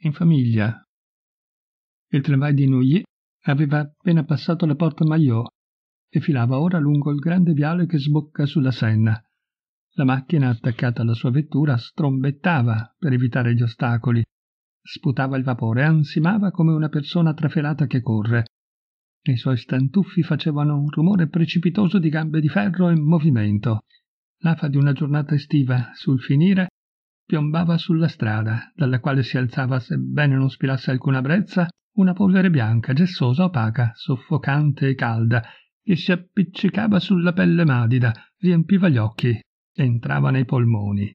in famiglia. Il tramvai di Nouillet aveva appena passato la porta Maillot e filava ora lungo il grande viale che sbocca sulla Senna. La macchina attaccata alla sua vettura strombettava per evitare gli ostacoli, sputava il vapore, ansimava come una persona trafelata che corre. I suoi stantuffi facevano un rumore precipitoso di gambe di ferro in movimento. L'afa di una giornata estiva sul finire piombava sulla strada, dalla quale si alzava, sebbene non spirasse alcuna brezza, una polvere bianca, gessosa, opaca, soffocante e calda, che si appiccicava sulla pelle madida, riempiva gli occhi, entrava nei polmoni.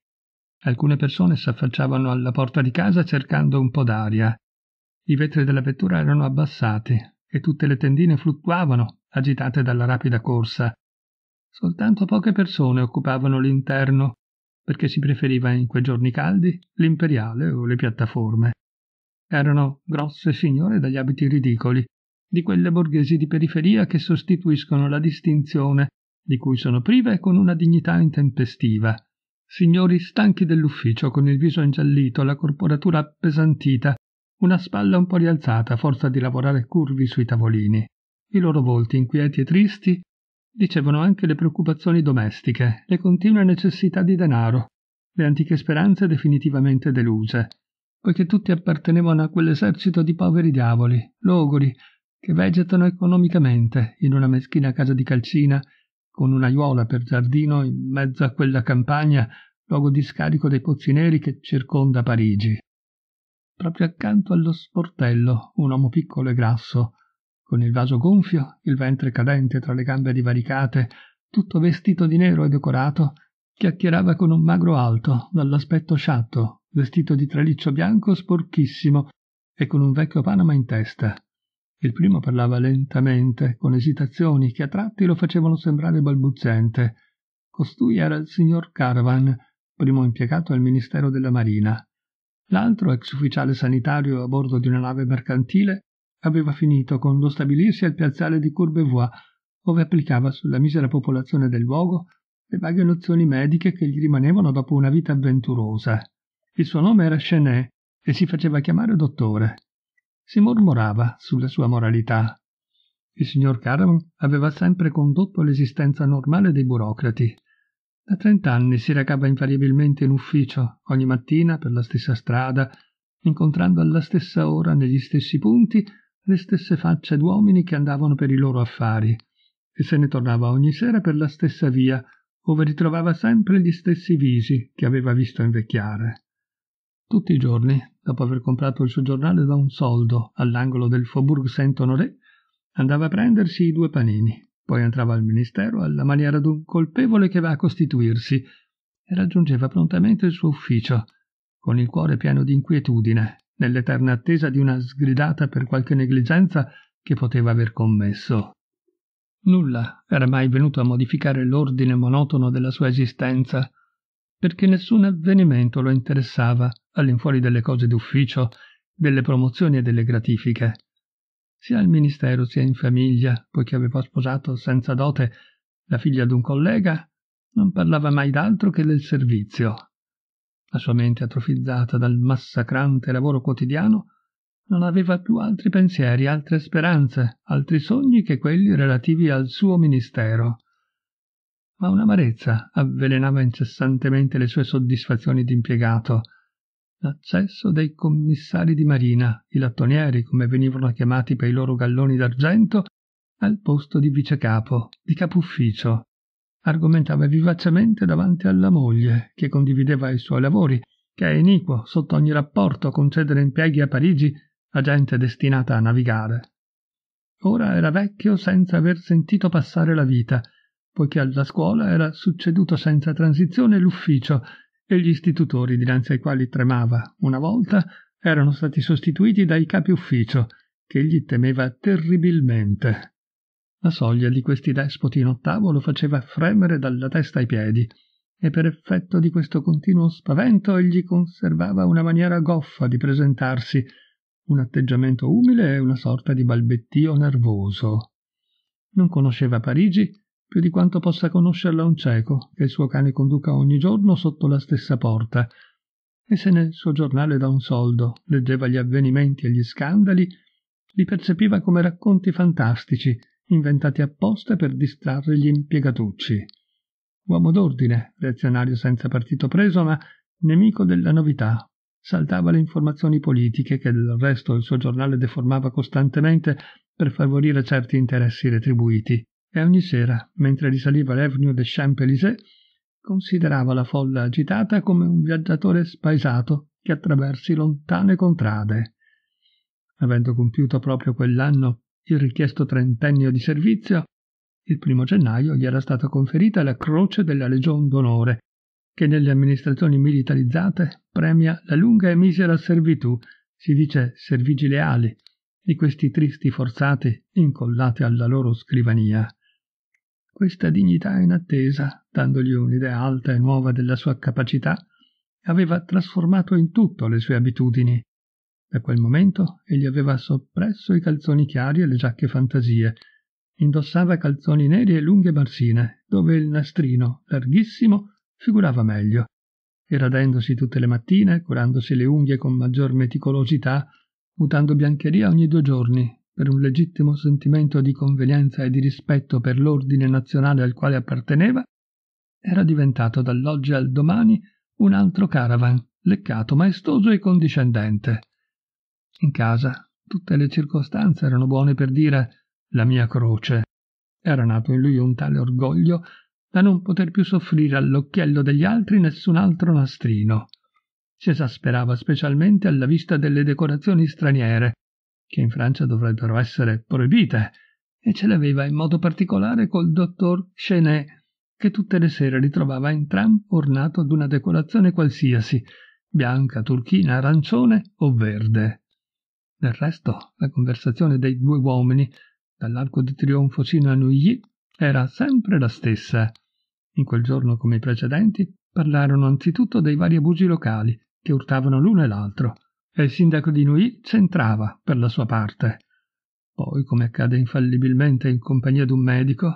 Alcune persone s'affacciavano alla porta di casa cercando un po' d'aria. I vetri della vettura erano abbassati e tutte le tendine fluttuavano, agitate dalla rapida corsa. Soltanto poche persone occupavano l'interno, perché si preferiva in quei giorni caldi l'imperiale o le piattaforme. Erano grosse signore dagli abiti ridicoli, di quelle borghesi di periferia che sostituiscono la distinzione di cui sono prive con una dignità intempestiva. Signori stanchi dell'ufficio, con il viso ingiallito, la corporatura appesantita, una spalla un po' rialzata a forza di lavorare curvi sui tavolini. I loro volti inquieti e tristi Dicevano anche le preoccupazioni domestiche, le continue necessità di denaro, le antiche speranze definitivamente deluse, poiché tutti appartenevano a quell'esercito di poveri diavoli, logori, che vegetano economicamente in una meschina casa di calcina, con un'aiuola per giardino in mezzo a quella campagna, luogo di scarico dei pozzi neri che circonda Parigi. Proprio accanto allo sportello, un uomo piccolo e grasso, con il vaso gonfio, il ventre cadente tra le gambe divaricate, tutto vestito di nero e decorato, chiacchierava con un magro alto, dall'aspetto sciatto, vestito di traliccio bianco sporchissimo e con un vecchio panama in testa. Il primo parlava lentamente, con esitazioni che a tratti lo facevano sembrare balbuziente. Costui era il signor Caravan, primo impiegato al Ministero della Marina. L'altro ex ufficiale sanitario a bordo di una nave mercantile aveva finito con lo stabilirsi al piazzale di Courbevoie, ove applicava sulla misera popolazione del luogo le vaghe nozioni mediche che gli rimanevano dopo una vita avventurosa. Il suo nome era Chenet e si faceva chiamare dottore. Si mormorava sulla sua moralità. Il signor Caramon aveva sempre condotto l'esistenza normale dei burocrati. Da trent'anni si recava invariabilmente in ufficio, ogni mattina per la stessa strada, incontrando alla stessa ora negli stessi punti le stesse facce d'uomini che andavano per i loro affari e se ne tornava ogni sera per la stessa via, ove ritrovava sempre gli stessi visi che aveva visto invecchiare. Tutti i giorni, dopo aver comprato il suo giornale da un soldo all'angolo del Faubourg Saint-Honoré, andava a prendersi i due panini, poi entrava al ministero alla maniera d'un colpevole che va a costituirsi e raggiungeva prontamente il suo ufficio, con il cuore pieno di inquietudine nell'eterna attesa di una sgridata per qualche negligenza che poteva aver commesso. Nulla era mai venuto a modificare l'ordine monotono della sua esistenza, perché nessun avvenimento lo interessava all'infuori delle cose d'ufficio, delle promozioni e delle gratifiche. Sia al ministero sia in famiglia, poiché aveva sposato senza dote la figlia d'un collega, non parlava mai d'altro che del servizio. La sua mente atrofizzata dal massacrante lavoro quotidiano non aveva più altri pensieri, altre speranze, altri sogni che quelli relativi al suo ministero. Ma un'amarezza avvelenava incessantemente le sue soddisfazioni d'impiegato. L'accesso dei commissari di marina, i lattonieri, come venivano chiamati per i loro galloni d'argento, al posto di vicecapo, di capo ufficio, argomentava vivacemente davanti alla moglie, che condivideva i suoi lavori, che è iniquo sotto ogni rapporto concedere impieghi a Parigi a gente destinata a navigare. Ora era vecchio senza aver sentito passare la vita, poiché alla scuola era succeduto senza transizione l'ufficio e gli istitutori dinanzi ai quali tremava una volta erano stati sostituiti dai capi ufficio, che egli temeva terribilmente la soglia di questi despoti in ottavo lo faceva fremere dalla testa ai piedi, e per effetto di questo continuo spavento egli conservava una maniera goffa di presentarsi, un atteggiamento umile e una sorta di balbettio nervoso. Non conosceva Parigi più di quanto possa conoscerla un cieco che il suo cane conduca ogni giorno sotto la stessa porta, e se nel suo giornale da un soldo leggeva gli avvenimenti e gli scandali, li percepiva come racconti fantastici, inventati apposta per distrarre gli impiegatucci. Uomo d'ordine, reazionario senza partito preso, ma nemico della novità, saltava le informazioni politiche che del resto il suo giornale deformava costantemente per favorire certi interessi retribuiti, e ogni sera, mentre risaliva l'avenue des Champs-Élysées, considerava la folla agitata come un viaggiatore spaesato che attraversi lontane contrade. Avendo compiuto proprio quell'anno il richiesto trentennio di servizio, il primo gennaio gli era stata conferita la Croce della Legion d'Onore, che nelle amministrazioni militarizzate premia la lunga e misera servitù, si dice servigi leali, di questi tristi forzati incollati alla loro scrivania. Questa dignità inattesa, dandogli un'idea alta e nuova della sua capacità, aveva trasformato in tutto le sue abitudini, da quel momento egli aveva soppresso i calzoni chiari e le giacche fantasie. Indossava calzoni neri e lunghe marsine, dove il nastrino, larghissimo, figurava meglio. E radendosi tutte le mattine, curandosi le unghie con maggior meticolosità, mutando biancheria ogni due giorni, per un legittimo sentimento di convenienza e di rispetto per l'ordine nazionale al quale apparteneva, era diventato dall'oggi al domani un altro caravan, leccato, maestoso e condiscendente. In casa tutte le circostanze erano buone per dire la mia croce. Era nato in lui un tale orgoglio da non poter più soffrire all'occhiello degli altri nessun altro nastrino. Si esasperava specialmente alla vista delle decorazioni straniere, che in Francia dovrebbero essere proibite, e ce l'aveva in modo particolare col dottor Chenet, che tutte le sere ritrovava in tram ornato una decorazione qualsiasi, bianca, turchina, arancione o verde. Del resto, la conversazione dei due uomini, dall'arco di trionfo sino a Nouilly, era sempre la stessa. In quel giorno, come i precedenti, parlarono anzitutto dei vari abusi locali che urtavano l'uno e l'altro, e il sindaco di Nui c'entrava per la sua parte. Poi, come accade infallibilmente in compagnia di un medico,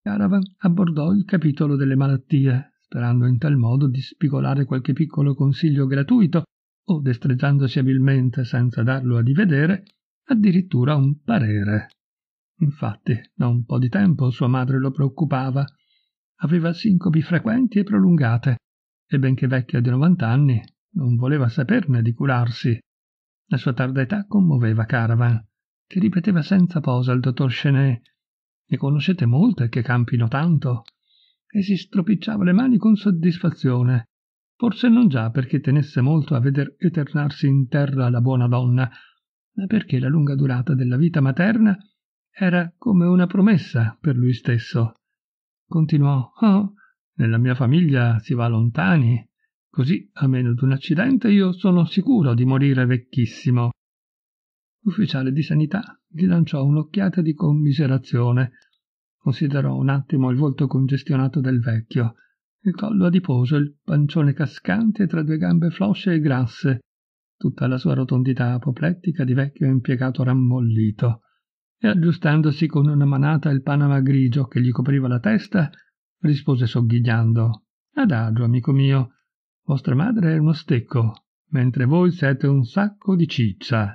Caravan abbordò il capitolo delle malattie, sperando in tal modo di spigolare qualche piccolo consiglio gratuito o destreggiandosi abilmente senza darlo a divedere, addirittura un parere. Infatti, da un po' di tempo sua madre lo preoccupava. Aveva sincopi frequenti e prolungate, e benché vecchia di 90 anni, non voleva saperne di curarsi. La sua tarda età commuoveva Caravan, che ripeteva senza posa al dottor Chenet ne conoscete molte che campino tanto, e si stropicciava le mani con soddisfazione, forse non già perché tenesse molto a veder eternarsi in terra la buona donna, ma perché la lunga durata della vita materna era come una promessa per lui stesso. Continuò, oh, nella mia famiglia si va lontani, così a meno di un accidente io sono sicuro di morire vecchissimo. L'ufficiale di sanità gli lanciò un'occhiata di commiserazione. Considerò un attimo il volto congestionato del vecchio, il collo adiposo, il pancione cascante tra due gambe flosce e grasse, tutta la sua rotondità apoplettica di vecchio impiegato rammollito, e aggiustandosi con una manata il panama grigio che gli copriva la testa, rispose sogghignando Adagio, amico mio, vostra madre è uno stecco, mentre voi siete un sacco di ciccia.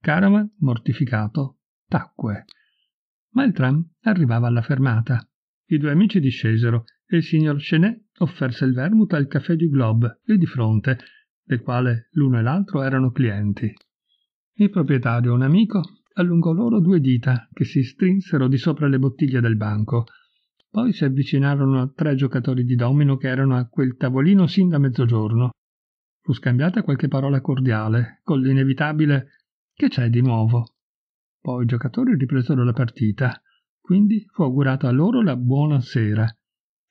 Caraman, mortificato, tacque. Ma il tram arrivava alla fermata. I due amici discesero e il signor Chenet offerse il vermouth al caffè du Globe lì di fronte, del quale l'uno e l'altro erano clienti. Il proprietario, un amico, allungò loro due dita che si strinsero di sopra le bottiglie del banco. Poi si avvicinarono a tre giocatori di domino che erano a quel tavolino sin da mezzogiorno. Fu scambiata qualche parola cordiale, con l'inevitabile che c'è di nuovo? Poi i giocatori ripresero la partita, quindi fu augurata a loro la buona sera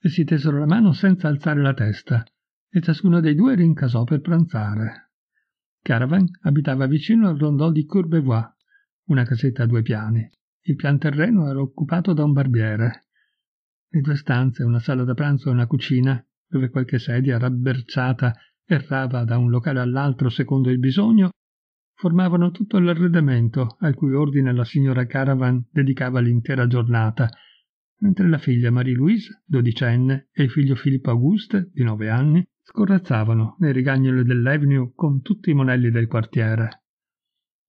e si tesero la mano senza alzare la testa, e ciascuno dei due rincasò per pranzare. Caravan abitava vicino al rondò di Courbevoie, una casetta a due piani. Il pian terreno era occupato da un barbiere. Le due stanze, una sala da pranzo e una cucina, dove qualche sedia rabberciata errava da un locale all'altro secondo il bisogno, formavano tutto l'arredamento al cui ordine la signora Caravan dedicava l'intera giornata mentre la figlia Marie Louise, dodicenne, e il figlio Filippo Auguste, di nove anni, scorrazzavano nei rigagnoli dell'Avenue con tutti i monelli del quartiere.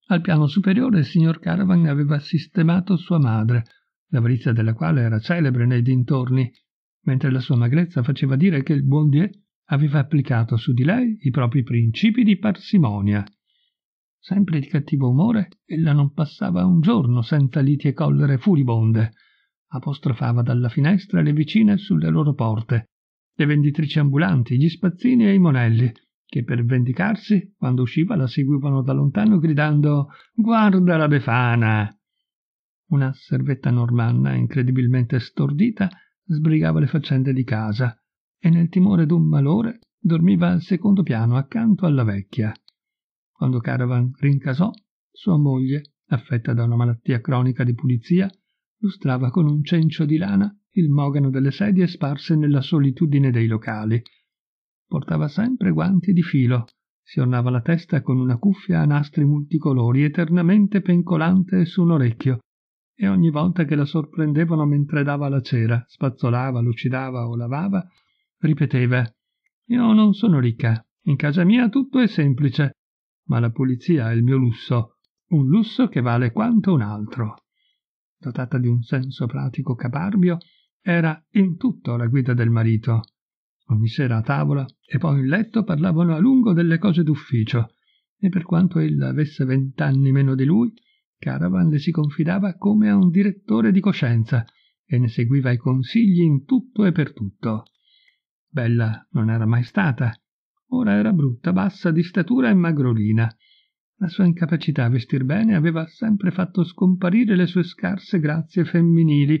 Al piano superiore il signor Caravan aveva sistemato sua madre, l'avarizia della quale era celebre nei dintorni, mentre la sua magrezza faceva dire che il buon Dieu aveva applicato su di lei i propri principi di parsimonia. Sempre di cattivo umore, ella non passava un giorno senza liti e collere furibonde, apostrofava dalla finestra le vicine sulle loro porte, le venditrici ambulanti, gli spazzini e i monelli, che per vendicarsi, quando usciva la seguivano da lontano gridando «Guarda la Befana!». Una servetta normanna, incredibilmente stordita, sbrigava le faccende di casa e nel timore d'un malore dormiva al secondo piano accanto alla vecchia. Quando Caravan rincasò, sua moglie, affetta da una malattia cronica di pulizia, lustrava con un cencio di lana il mogano delle sedie sparse nella solitudine dei locali. Portava sempre guanti di filo, si ornava la testa con una cuffia a nastri multicolori eternamente pencolante su un orecchio, e ogni volta che la sorprendevano mentre dava la cera, spazzolava, lucidava o lavava, ripeteva Io non sono ricca, in casa mia tutto è semplice, ma la pulizia è il mio lusso, un lusso che vale quanto un altro dotata di un senso pratico caparbio, era in tutto la guida del marito. Ogni sera a tavola e poi in letto parlavano a lungo delle cose d'ufficio, e per quanto ella avesse vent'anni meno di lui, Caravan le si confidava come a un direttore di coscienza e ne seguiva i consigli in tutto e per tutto. Bella non era mai stata, ora era brutta, bassa di statura e magrolina, la sua incapacità a vestir bene aveva sempre fatto scomparire le sue scarse grazie femminili,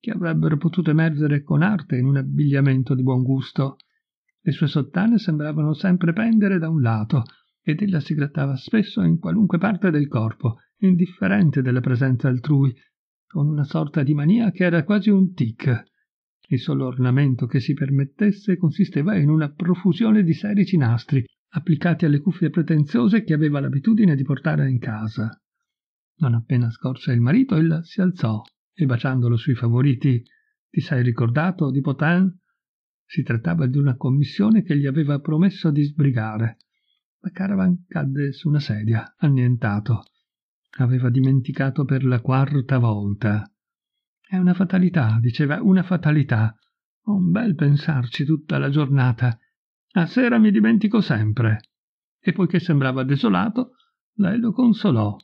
che avrebbero potuto emergere con arte in un abbigliamento di buon gusto. Le sue sottane sembravano sempre pendere da un lato, ed ella si grattava spesso in qualunque parte del corpo, indifferente della presenza altrui, con una sorta di mania che era quasi un tic. Il solo ornamento che si permettesse consisteva in una profusione di serici nastri, applicati alle cuffie pretenziose che aveva l'abitudine di portare in casa. Non appena scorse il marito, ella si alzò e baciandolo sui favoriti ti sei ricordato di Potin? Si trattava di una commissione che gli aveva promesso di sbrigare. Ma Caravan cadde su una sedia, annientato. Aveva dimenticato per la quarta volta. È una fatalità, diceva, una fatalità. un bel pensarci tutta la giornata a sera mi dimentico sempre. E poiché sembrava desolato, lei lo consolò.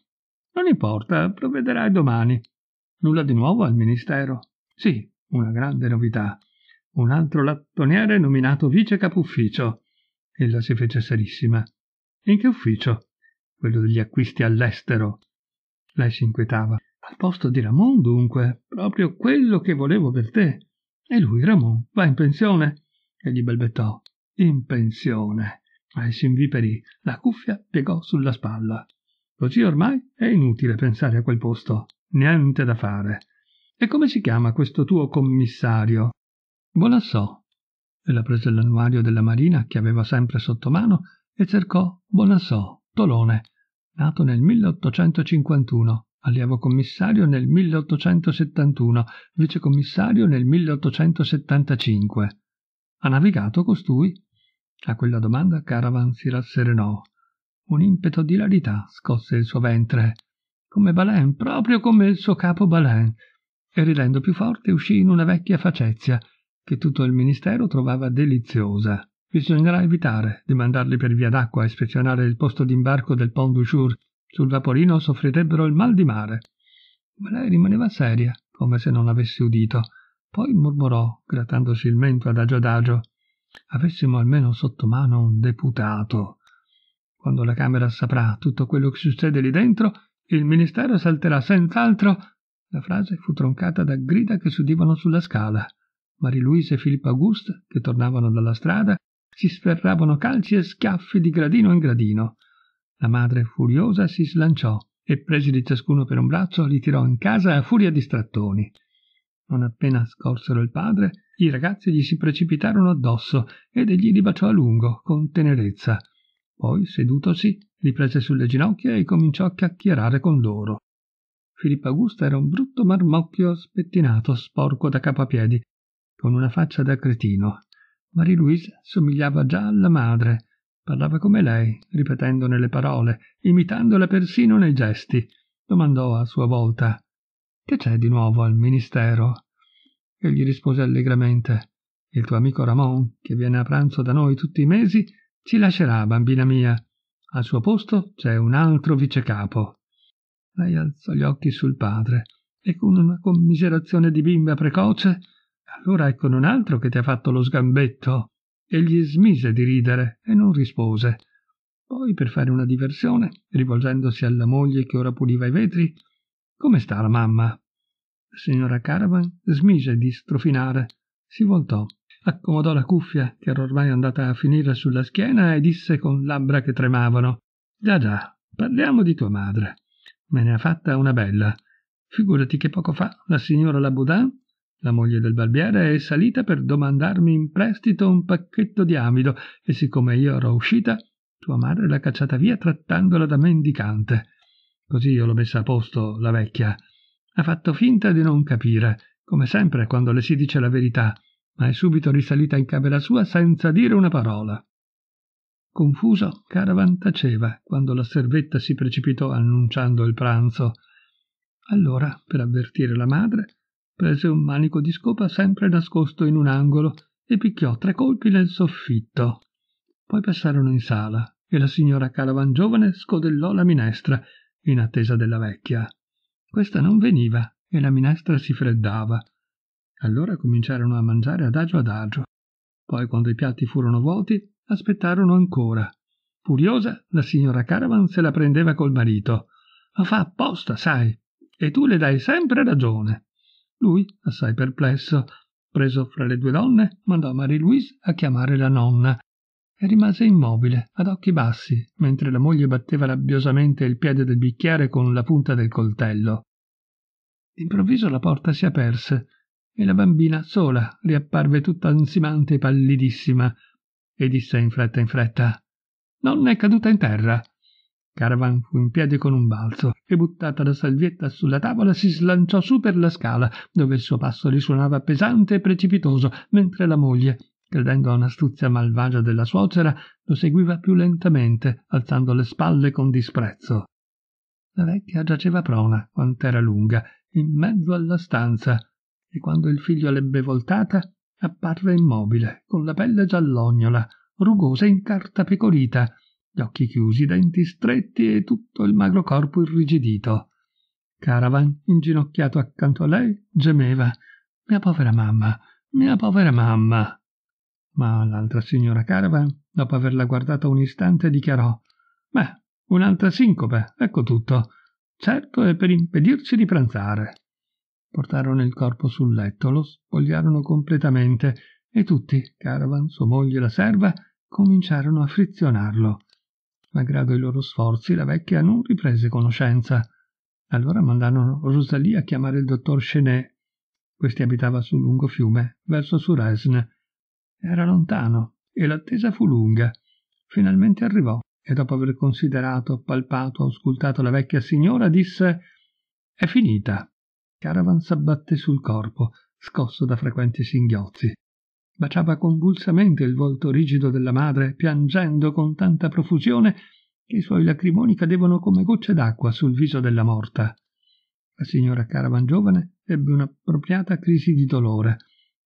Non importa, provvederai domani. Nulla di nuovo al ministero. Sì, una grande novità. Un altro lattoniere nominato vice capo ufficio. Ella si fece serissima. In che ufficio? Quello degli acquisti all'estero. Lei si inquietava. Al posto di Ramon, dunque, proprio quello che volevo per te. E lui, Ramon, va in pensione? E gli balbettò in pensione. Ai s'inviperì, la cuffia piegò sulla spalla. Così ormai è inutile pensare a quel posto, niente da fare. E come si chiama questo tuo commissario? Bonassò. E la prese l'annuario della marina che aveva sempre sotto mano e cercò Bonassò, Tolone, nato nel 1851, allievo commissario nel 1871, vicecommissario nel 1875. Ha navigato costui a quella domanda Caravan si rasserenò. Un impeto di larità scosse il suo ventre. Come Balen, proprio come il suo capo Balen. E ridendo più forte uscì in una vecchia facezia, che tutto il ministero trovava deliziosa. Bisognerà evitare di mandarli per via d'acqua a ispezionare il posto d'imbarco del Pont du Jour. Sul vaporino soffrirebbero il mal di mare. Ma lei rimaneva seria, come se non avesse udito. Poi mormorò, grattandosi il mento adagio adagio avessimo almeno sotto mano un deputato. Quando la Camera saprà tutto quello che succede lì dentro, il Ministero salterà senz'altro. La frase fu troncata da grida che si udivano sulla scala. Marie-Louise e Filippo Augusta, che tornavano dalla strada, si sferravano calci e schiaffi di gradino in gradino. La madre, furiosa, si slanciò e, presi di ciascuno per un braccio, li tirò in casa a furia di strattoni. Non appena scorsero il padre, i ragazzi gli si precipitarono addosso ed egli li baciò a lungo, con tenerezza. Poi, sedutosi, li prese sulle ginocchia e cominciò a chiacchierare con loro. Filippo Augusto era un brutto marmocchio spettinato, sporco da capo a piedi, con una faccia da cretino. Marie-Louise somigliava già alla madre. Parlava come lei, ripetendone le parole, imitandola persino nei gesti. Domandò a sua volta: Che c'è di nuovo al ministero? e gli rispose allegramente il tuo amico Ramon, che viene a pranzo da noi tutti i mesi, ci lascerà, bambina mia. Al suo posto c'è un altro vicecapo. Lei alzò gli occhi sul padre e con una commiserazione di bimba precoce allora ecco un altro che ti ha fatto lo sgambetto. Egli smise di ridere e non rispose. Poi, per fare una diversione, rivolgendosi alla moglie che ora puliva i vetri, come sta la mamma? signora Caravan smise di strofinare. Si voltò, accomodò la cuffia che era ormai andata a finire sulla schiena e disse con labbra che tremavano: Già, già, parliamo di tua madre. Me ne ha fatta una bella. Figurati che poco fa la signora Laboudin, la moglie del barbiere, è salita per domandarmi in prestito un pacchetto di amido e siccome io ero uscita, tua madre l'ha cacciata via trattandola da mendicante. Così io l'ho messa a posto, la vecchia. Ha fatto finta di non capire, come sempre quando le si dice la verità, ma è subito risalita in camera sua senza dire una parola. Confuso, Caravan taceva quando la servetta si precipitò annunciando il pranzo. Allora, per avvertire la madre, prese un manico di scopa sempre nascosto in un angolo e picchiò tre colpi nel soffitto. Poi passarono in sala e la signora Caravan giovane scodellò la minestra in attesa della vecchia. Questa non veniva e la minestra si freddava. Allora cominciarono a mangiare adagio adagio. Poi, quando i piatti furono vuoti, aspettarono ancora. Furiosa, la signora Caravan se la prendeva col marito. Ma fa apposta, sai, e tu le dai sempre ragione. Lui, assai perplesso, preso fra le due donne, mandò Marie-Louise a chiamare la nonna e rimase immobile ad occhi bassi mentre la moglie batteva rabbiosamente il piede del bicchiere con la punta del coltello Improvviso la porta si aperse e la bambina sola riapparve tutta ansimante e pallidissima e disse in fretta in fretta nonna è caduta in terra Caravan fu in piedi con un balzo e buttata la salvietta sulla tavola si slanciò su per la scala dove il suo passo risuonava pesante e precipitoso mentre la moglie Credendo a un'astuzia malvagia della suocera, lo seguiva più lentamente, alzando le spalle con disprezzo. La vecchia giaceva prona, quant'era lunga, in mezzo alla stanza, e quando il figlio l'ebbe voltata, apparve immobile, con la pelle giallognola, rugosa e incartapecorita, gli occhi chiusi, i denti stretti e tutto il magro corpo irrigidito. Caravan, inginocchiato accanto a lei, gemeva. Mia povera mamma, mia povera mamma. Ma l'altra signora Caravan, dopo averla guardata un istante, dichiarò Beh, un'altra sincope, ecco tutto. Certo è per impedirci di pranzare. Portarono il corpo sul letto, lo spogliarono completamente e tutti, Caravan, sua moglie e la serva, cominciarono a frizionarlo. Malgrado i loro sforzi, la vecchia non riprese conoscenza. Allora mandarono Rosalie a chiamare il dottor Chenet. Questi abitava sul lungo fiume, verso Suresne, era lontano e l'attesa fu lunga. Finalmente arrivò e dopo aver considerato, palpato, auscultato la vecchia signora, disse «È finita». Caravan s'abbatté sul corpo, scosso da frequenti singhiozzi. Baciava convulsamente il volto rigido della madre, piangendo con tanta profusione che i suoi lacrimoni cadevano come gocce d'acqua sul viso della morta. La signora Caravan giovane ebbe un'appropriata crisi di dolore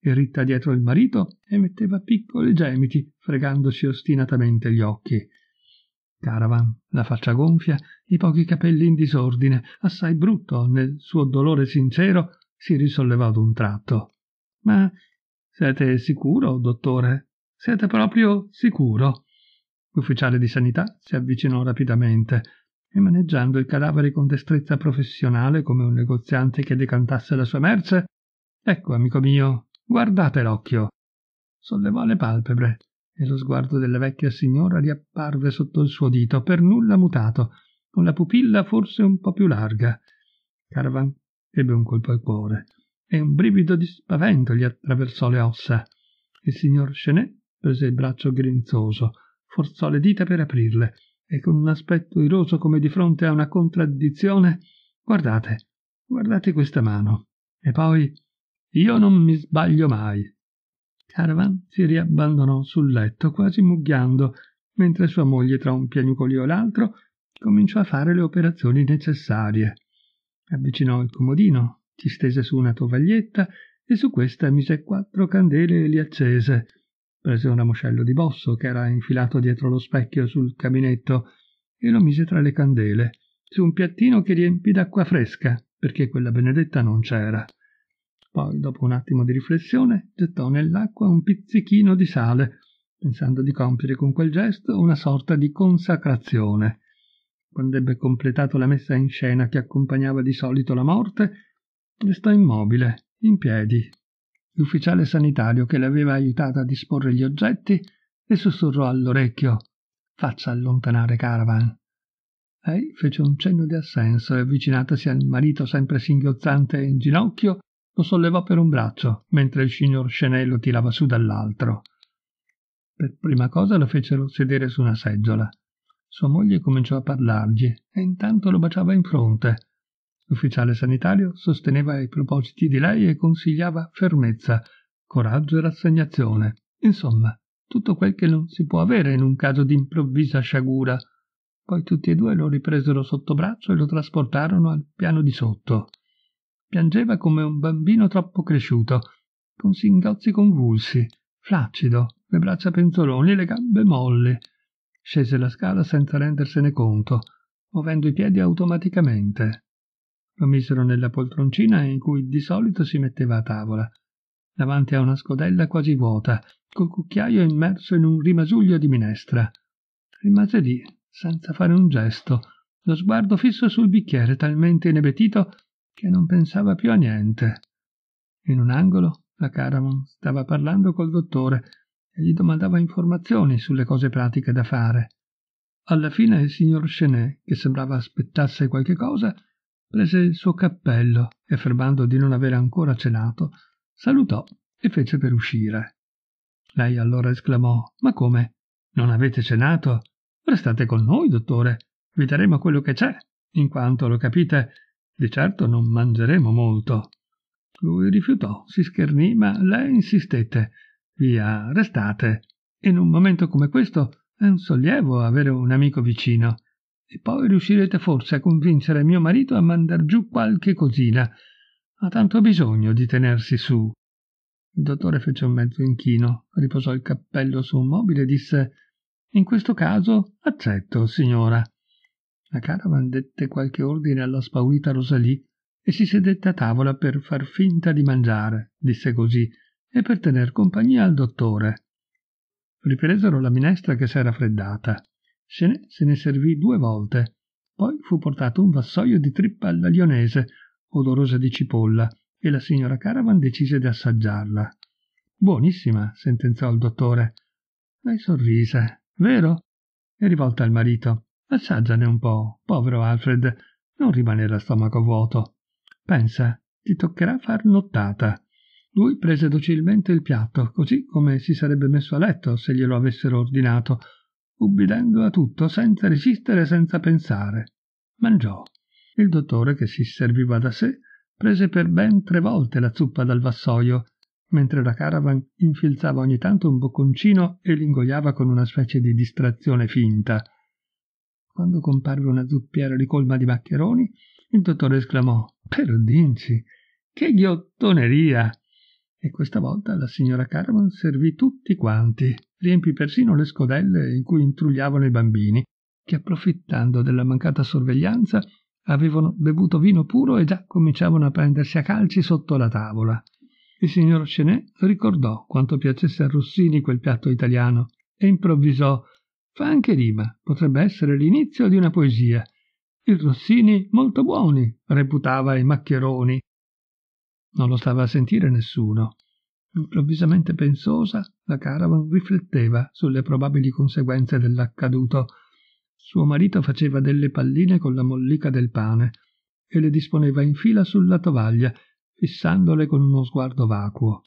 e ritta dietro il marito emetteva piccoli gemiti fregandosi ostinatamente gli occhi. Caravan, la faccia gonfia, i pochi capelli in disordine, assai brutto nel suo dolore sincero, si risollevò ad un tratto. Ma siete sicuro, dottore? Siete proprio sicuro? L'ufficiale di sanità si avvicinò rapidamente e maneggiando il cadavere con destrezza professionale come un negoziante che decantasse la sua merce, Ecco, amico mio, guardate l'occhio sollevò le palpebre e lo sguardo della vecchia signora riapparve sotto il suo dito per nulla mutato con la pupilla forse un po più larga caravan ebbe un colpo al cuore e un brivido di spavento gli attraversò le ossa il signor Chenet prese il braccio grinzoso forzò le dita per aprirle e con un aspetto iroso come di fronte a una contraddizione guardate guardate questa mano e poi io non mi sbaglio mai. Caravan si riabbandonò sul letto quasi mugghiando, mentre sua moglie, tra un piagnucolio e l'altro, cominciò a fare le operazioni necessarie. Avvicinò il comodino, ci stese su una tovaglietta e su questa mise quattro candele e li accese. Prese un ramoscello di bosso che era infilato dietro lo specchio sul caminetto e lo mise tra le candele, su un piattino che riempì d'acqua fresca, perché quella benedetta non c'era. Poi, dopo un attimo di riflessione, gettò nell'acqua un pizzichino di sale, pensando di compiere con quel gesto una sorta di consacrazione. Quando ebbe completato la messa in scena che accompagnava di solito la morte, restò immobile, in piedi. L'ufficiale sanitario che l'aveva aiutata a disporre gli oggetti le sussurrò all'orecchio Faccia allontanare Caravan. Lei fece un cenno di assenso e avvicinatasi al marito sempre singhiozzante e in ginocchio, lo sollevò per un braccio, mentre il signor Cheney lo tirava su dall'altro. Per prima cosa lo fecero sedere su una seggiola. Sua moglie cominciò a parlargli e intanto lo baciava in fronte. L'ufficiale sanitario sosteneva i propositi di lei e consigliava fermezza, coraggio e rassegnazione. Insomma, tutto quel che non si può avere in un caso di improvvisa sciagura. Poi tutti e due lo ripresero sotto braccio e lo trasportarono al piano di sotto piangeva come un bambino troppo cresciuto, con singhiozzi convulsi, flaccido, le braccia penzoloni e le gambe molli. Scese la scala senza rendersene conto, muovendo i piedi automaticamente. Lo misero nella poltroncina in cui di solito si metteva a tavola, davanti a una scodella quasi vuota, col cucchiaio immerso in un rimasuglio di minestra. Rimase lì, senza fare un gesto, lo sguardo fisso sul bicchiere talmente inebetito che non pensava più a niente. In un angolo la Caramon stava parlando col dottore e gli domandava informazioni sulle cose pratiche da fare. Alla fine il signor Chenet, che sembrava aspettasse qualche cosa, prese il suo cappello e, affermando di non aver ancora cenato, salutò e fece per uscire. Lei allora esclamò Ma come? Non avete cenato? Restate con noi, dottore. Vi daremo quello che c'è, in quanto, lo capite, di certo non mangeremo molto. Lui rifiutò, si schernì, ma lei insistette. Via, restate. In un momento come questo è un sollievo avere un amico vicino. E poi riuscirete forse a convincere mio marito a mandar giù qualche cosina. Ha tanto bisogno di tenersi su. Il dottore fece un mezzo inchino, riposò il cappello su un mobile e disse In questo caso accetto, signora. La caravan dette qualche ordine alla spaurita Rosalì e si sedette a tavola per far finta di mangiare, disse così, e per tener compagnia al dottore. Ripresero la minestra che s'era freddata. Se ne, se ne servì due volte. Poi fu portato un vassoio di trippa alla lionese, odorosa di cipolla, e la signora Caravan decise di assaggiarla. Buonissima, sentenziò il dottore. Lei sorrise. Vero? E rivolta al marito. Assaggiane un po', povero Alfred, non rimanere a stomaco vuoto. Pensa, ti toccherà far nottata. Lui prese docilmente il piatto, così come si sarebbe messo a letto se glielo avessero ordinato, ubbidendo a tutto, senza resistere, senza pensare. Mangiò. Il dottore, che si serviva da sé, prese per ben tre volte la zuppa dal vassoio, mentre la caravan infilzava ogni tanto un bocconcino e l'ingoiava con una specie di distrazione finta. Quando comparve una zuppiera ricolma di maccheroni, il dottore esclamò Perdinci, che ghiottoneria! E questa volta la signora Carman servì tutti quanti, riempì persino le scodelle in cui intrugliavano i bambini, che approfittando della mancata sorveglianza avevano bevuto vino puro e già cominciavano a prendersi a calci sotto la tavola. Il signor Chenet ricordò quanto piacesse a Rossini quel piatto italiano e improvvisò Fa anche rima, potrebbe essere l'inizio di una poesia. I rossini molto buoni, reputava i maccheroni. Non lo stava a sentire nessuno. Improvvisamente pensosa, la caravan rifletteva sulle probabili conseguenze dell'accaduto. Suo marito faceva delle palline con la mollica del pane e le disponeva in fila sulla tovaglia, fissandole con uno sguardo vacuo.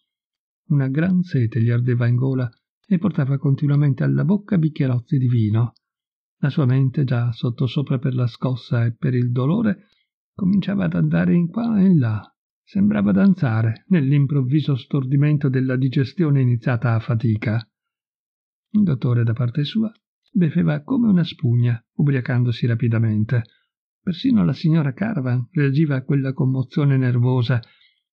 Una gran sete gli ardeva in gola e portava continuamente alla bocca bicchierozzi di vino. La sua mente, già sottosopra per la scossa e per il dolore, cominciava ad andare in qua e in là. Sembrava danzare nell'improvviso stordimento della digestione iniziata a fatica. Il dottore, da parte sua, beveva come una spugna, ubriacandosi rapidamente. Persino la signora Carvan reagiva a quella commozione nervosa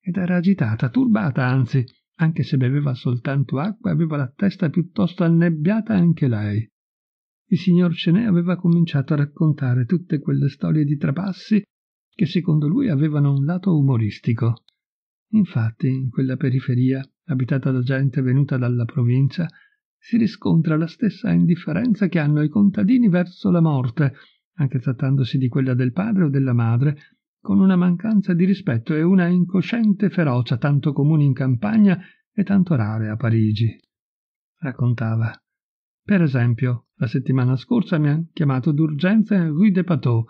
ed era agitata, turbata anzi, anche se beveva soltanto acqua, aveva la testa piuttosto annebbiata anche lei. Il signor Cenè aveva cominciato a raccontare tutte quelle storie di trapassi che secondo lui avevano un lato umoristico. Infatti, in quella periferia, abitata da gente venuta dalla provincia, si riscontra la stessa indifferenza che hanno i contadini verso la morte, anche trattandosi di quella del padre o della madre, con una mancanza di rispetto e una incosciente ferocia tanto comuni in campagna e tanto rare a Parigi. Raccontava. Per esempio, la settimana scorsa mi ha chiamato d'urgenza in Rue de Pateau.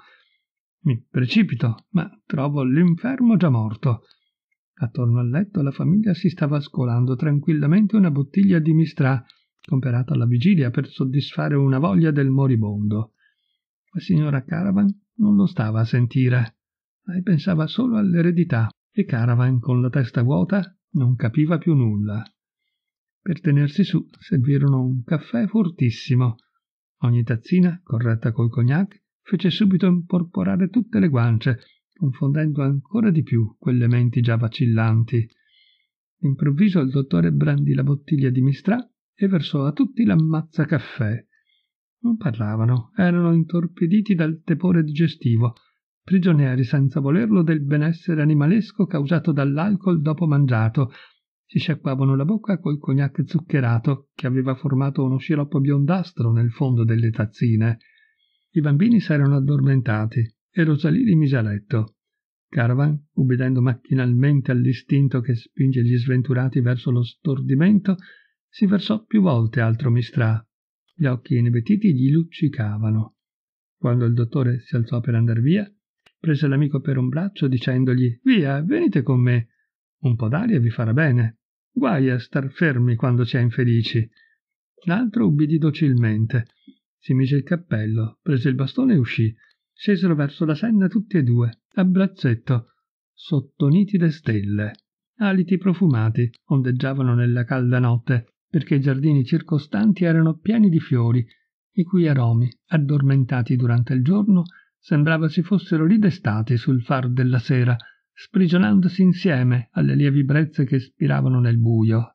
Mi precipito, ma trovo l'infermo già morto. Attorno al letto la famiglia si stava scolando tranquillamente una bottiglia di Mistrà, comperata alla vigilia per soddisfare una voglia del moribondo. La signora Caravan non lo stava a sentire e pensava solo all'eredità e Caravan, con la testa vuota, non capiva più nulla. Per tenersi su servirono un caffè fortissimo. Ogni tazzina, corretta col cognac, fece subito imporporare tutte le guance, confondendo ancora di più quelle menti già vacillanti. Improvviso il dottore brandì la bottiglia di Mistrà e versò a tutti l'ammazza caffè. Non parlavano, erano intorpiditi dal tepore digestivo prigionieri senza volerlo del benessere animalesco causato dall'alcol dopo mangiato. Si sciacquavano la bocca col cognac zuccherato che aveva formato uno sciroppo biondastro nel fondo delle tazzine. I bambini s'erano addormentati e Rosalì li mise a letto. Caravan, ubbidendo macchinalmente all'istinto che spinge gli sventurati verso lo stordimento, si versò più volte altro mistrà. Gli occhi inebetiti gli luccicavano. Quando il dottore si alzò per andar via, prese l'amico per un braccio dicendogli Via, venite con me. Un po d'aria vi farà bene. Guai a star fermi quando si è infelici. L'altro ubbidì docilmente. Si mise il cappello, prese il bastone e uscì. Scesero verso la Senna tutti e due, a braccetto sotto nitide stelle. Aliti profumati ondeggiavano nella calda notte, perché i giardini circostanti erano pieni di fiori, i cui aromi, addormentati durante il giorno, Sembrava si fossero ridestati sul far della sera, sprigionandosi insieme alle lievi brezze che spiravano nel buio.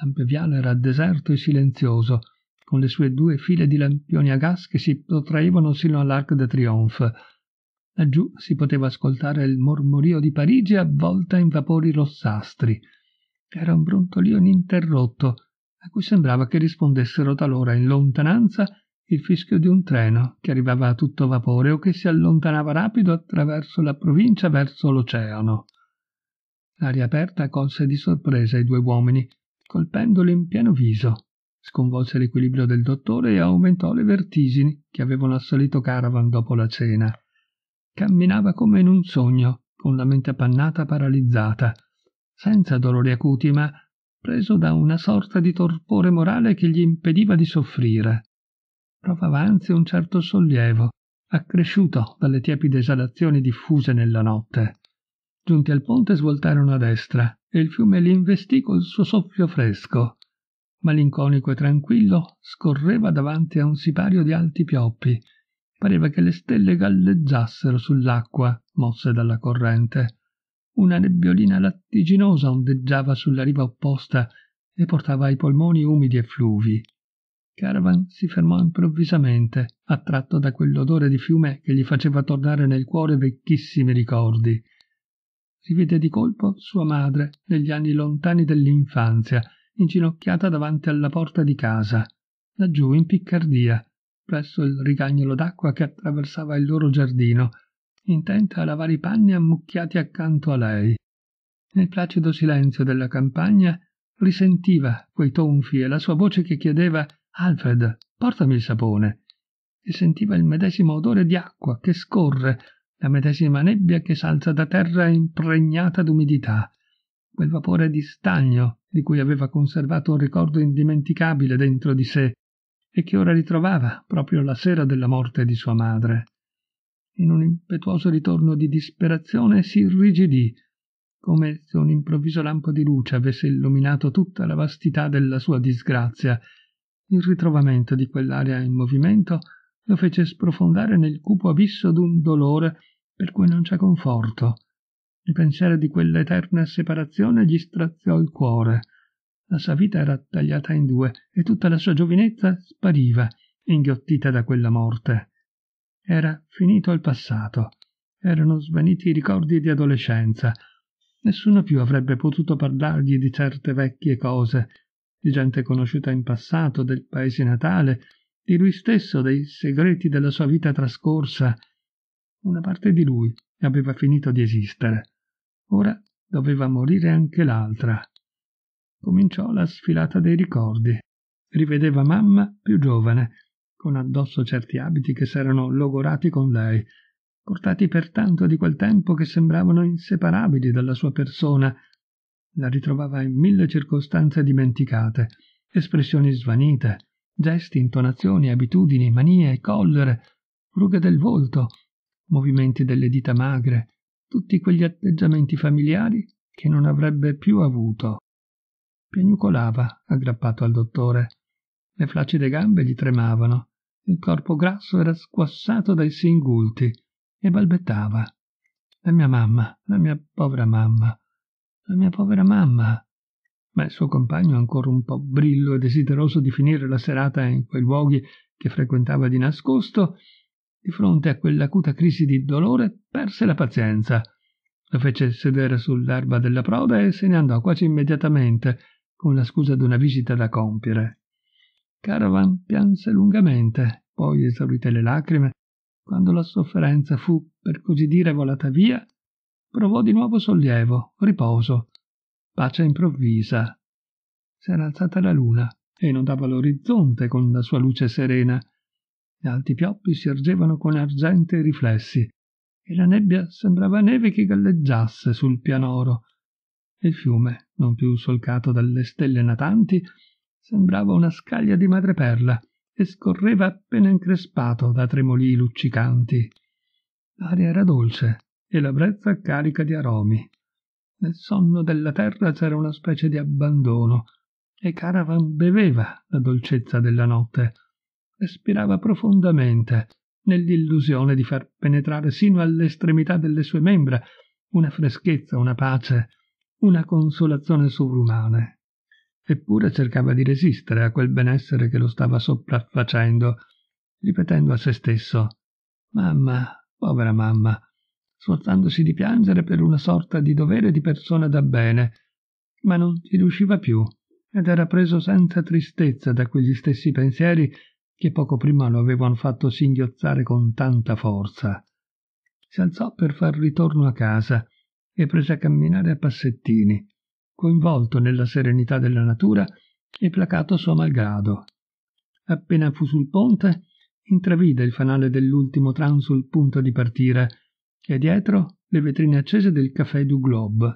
L'ampeviale era deserto e silenzioso, con le sue due file di lampioni a gas che si protraevano sino all'Arc de Triomphe. Laggiù si poteva ascoltare il mormorio di Parigi avvolta in vapori rossastri. Era un brontolio ininterrotto, a cui sembrava che rispondessero talora in lontananza il fischio di un treno che arrivava a tutto vapore o che si allontanava rapido attraverso la provincia verso l'oceano. L'aria aperta colse di sorpresa i due uomini, colpendoli in pieno viso. Sconvolse l'equilibrio del dottore e aumentò le vertigini che avevano assalito Caravan dopo la cena. Camminava come in un sogno, con la mente appannata paralizzata, senza dolori acuti, ma preso da una sorta di torpore morale che gli impediva di soffrire prova avanzi un certo sollievo, accresciuto dalle tiepide esalazioni diffuse nella notte. Giunti al ponte svoltarono a destra e il fiume li investì col suo soffio fresco. Malinconico e tranquillo scorreva davanti a un sipario di alti pioppi. Pareva che le stelle galleggiassero sull'acqua mosse dalla corrente. Una nebbiolina lattiginosa ondeggiava sulla riva opposta e portava ai polmoni umidi e fluvi. Caravan si fermò improvvisamente, attratto da quell'odore di fiume che gli faceva tornare nel cuore vecchissimi ricordi. Rivede di colpo sua madre, negli anni lontani dell'infanzia, inginocchiata davanti alla porta di casa, laggiù in Piccardia, presso il rigagnolo d'acqua che attraversava il loro giardino, intenta a lavare i panni ammucchiati accanto a lei. Nel placido silenzio della campagna risentiva quei tonfi e la sua voce che chiedeva Alfred, portami il sapone. E sentiva il medesimo odore di acqua che scorre, la medesima nebbia che s'alza da terra impregnata d'umidità, quel vapore di stagno di cui aveva conservato un ricordo indimenticabile dentro di sé e che ora ritrovava proprio la sera della morte di sua madre. In un impetuoso ritorno di disperazione si irrigidì, come se un improvviso lampo di luce avesse illuminato tutta la vastità della sua disgrazia il ritrovamento di quell'aria in movimento lo fece sprofondare nel cupo abisso d'un dolore per cui non c'è conforto. Il pensiero di quell'eterna separazione gli straziò il cuore. La sua vita era tagliata in due e tutta la sua giovinezza spariva, inghiottita da quella morte. Era finito il passato, erano svaniti i ricordi di adolescenza. Nessuno più avrebbe potuto parlargli di certe vecchie cose, di gente conosciuta in passato, del paese natale, di lui stesso, dei segreti della sua vita trascorsa. Una parte di lui aveva finito di esistere. Ora doveva morire anche l'altra. Cominciò la sfilata dei ricordi. Rivedeva mamma più giovane, con addosso certi abiti che s'erano logorati con lei, portati per tanto di quel tempo che sembravano inseparabili dalla sua persona, la ritrovava in mille circostanze dimenticate, espressioni svanite, gesti, intonazioni, abitudini, manie, collere, rughe del volto, movimenti delle dita magre, tutti quegli atteggiamenti familiari che non avrebbe più avuto. Piagnucolava, aggrappato al dottore. Le flaccide gambe gli tremavano, il corpo grasso era squassato dai singulti e balbettava. La mia mamma, la mia povera mamma la mia povera mamma. Ma il suo compagno, ancora un po' brillo e desideroso di finire la serata in quei luoghi che frequentava di nascosto, di fronte a quell'acuta crisi di dolore, perse la pazienza. Lo fece sedere sull'erba della proda e se ne andò quasi immediatamente, con la scusa di una visita da compiere. Caravan pianse lungamente, poi esaurite le lacrime, quando la sofferenza fu, per così dire, volata via, provò di nuovo sollievo, riposo, pace improvvisa. S'era alzata la luna e inondava l'orizzonte con la sua luce serena. Gli alti pioppi si ergevano con argentei riflessi e la nebbia sembrava neve che galleggiasse sul pianoro. Il fiume, non più solcato dalle stelle natanti, sembrava una scaglia di madreperla e scorreva appena increspato da tremolii luccicanti. L'aria era dolce, e la brezza carica di aromi. Nel sonno della terra c'era una specie di abbandono, e Caravan beveva la dolcezza della notte, respirava profondamente, nell'illusione di far penetrare sino all'estremità delle sue membra una freschezza, una pace, una consolazione sovrumane. Eppure cercava di resistere a quel benessere che lo stava sopraffacendo, ripetendo a se stesso Mamma, povera mamma, sforzandosi di piangere per una sorta di dovere di persona da bene, ma non ci riusciva più ed era preso senza tristezza da quegli stessi pensieri che poco prima lo avevano fatto singhiozzare con tanta forza. Si alzò per far ritorno a casa e prese a camminare a passettini, coinvolto nella serenità della natura e placato a suo malgrado. Appena fu sul ponte, intravide il fanale dell'ultimo tram sul punto di partire e dietro le vetrine accese del caffè du Globe.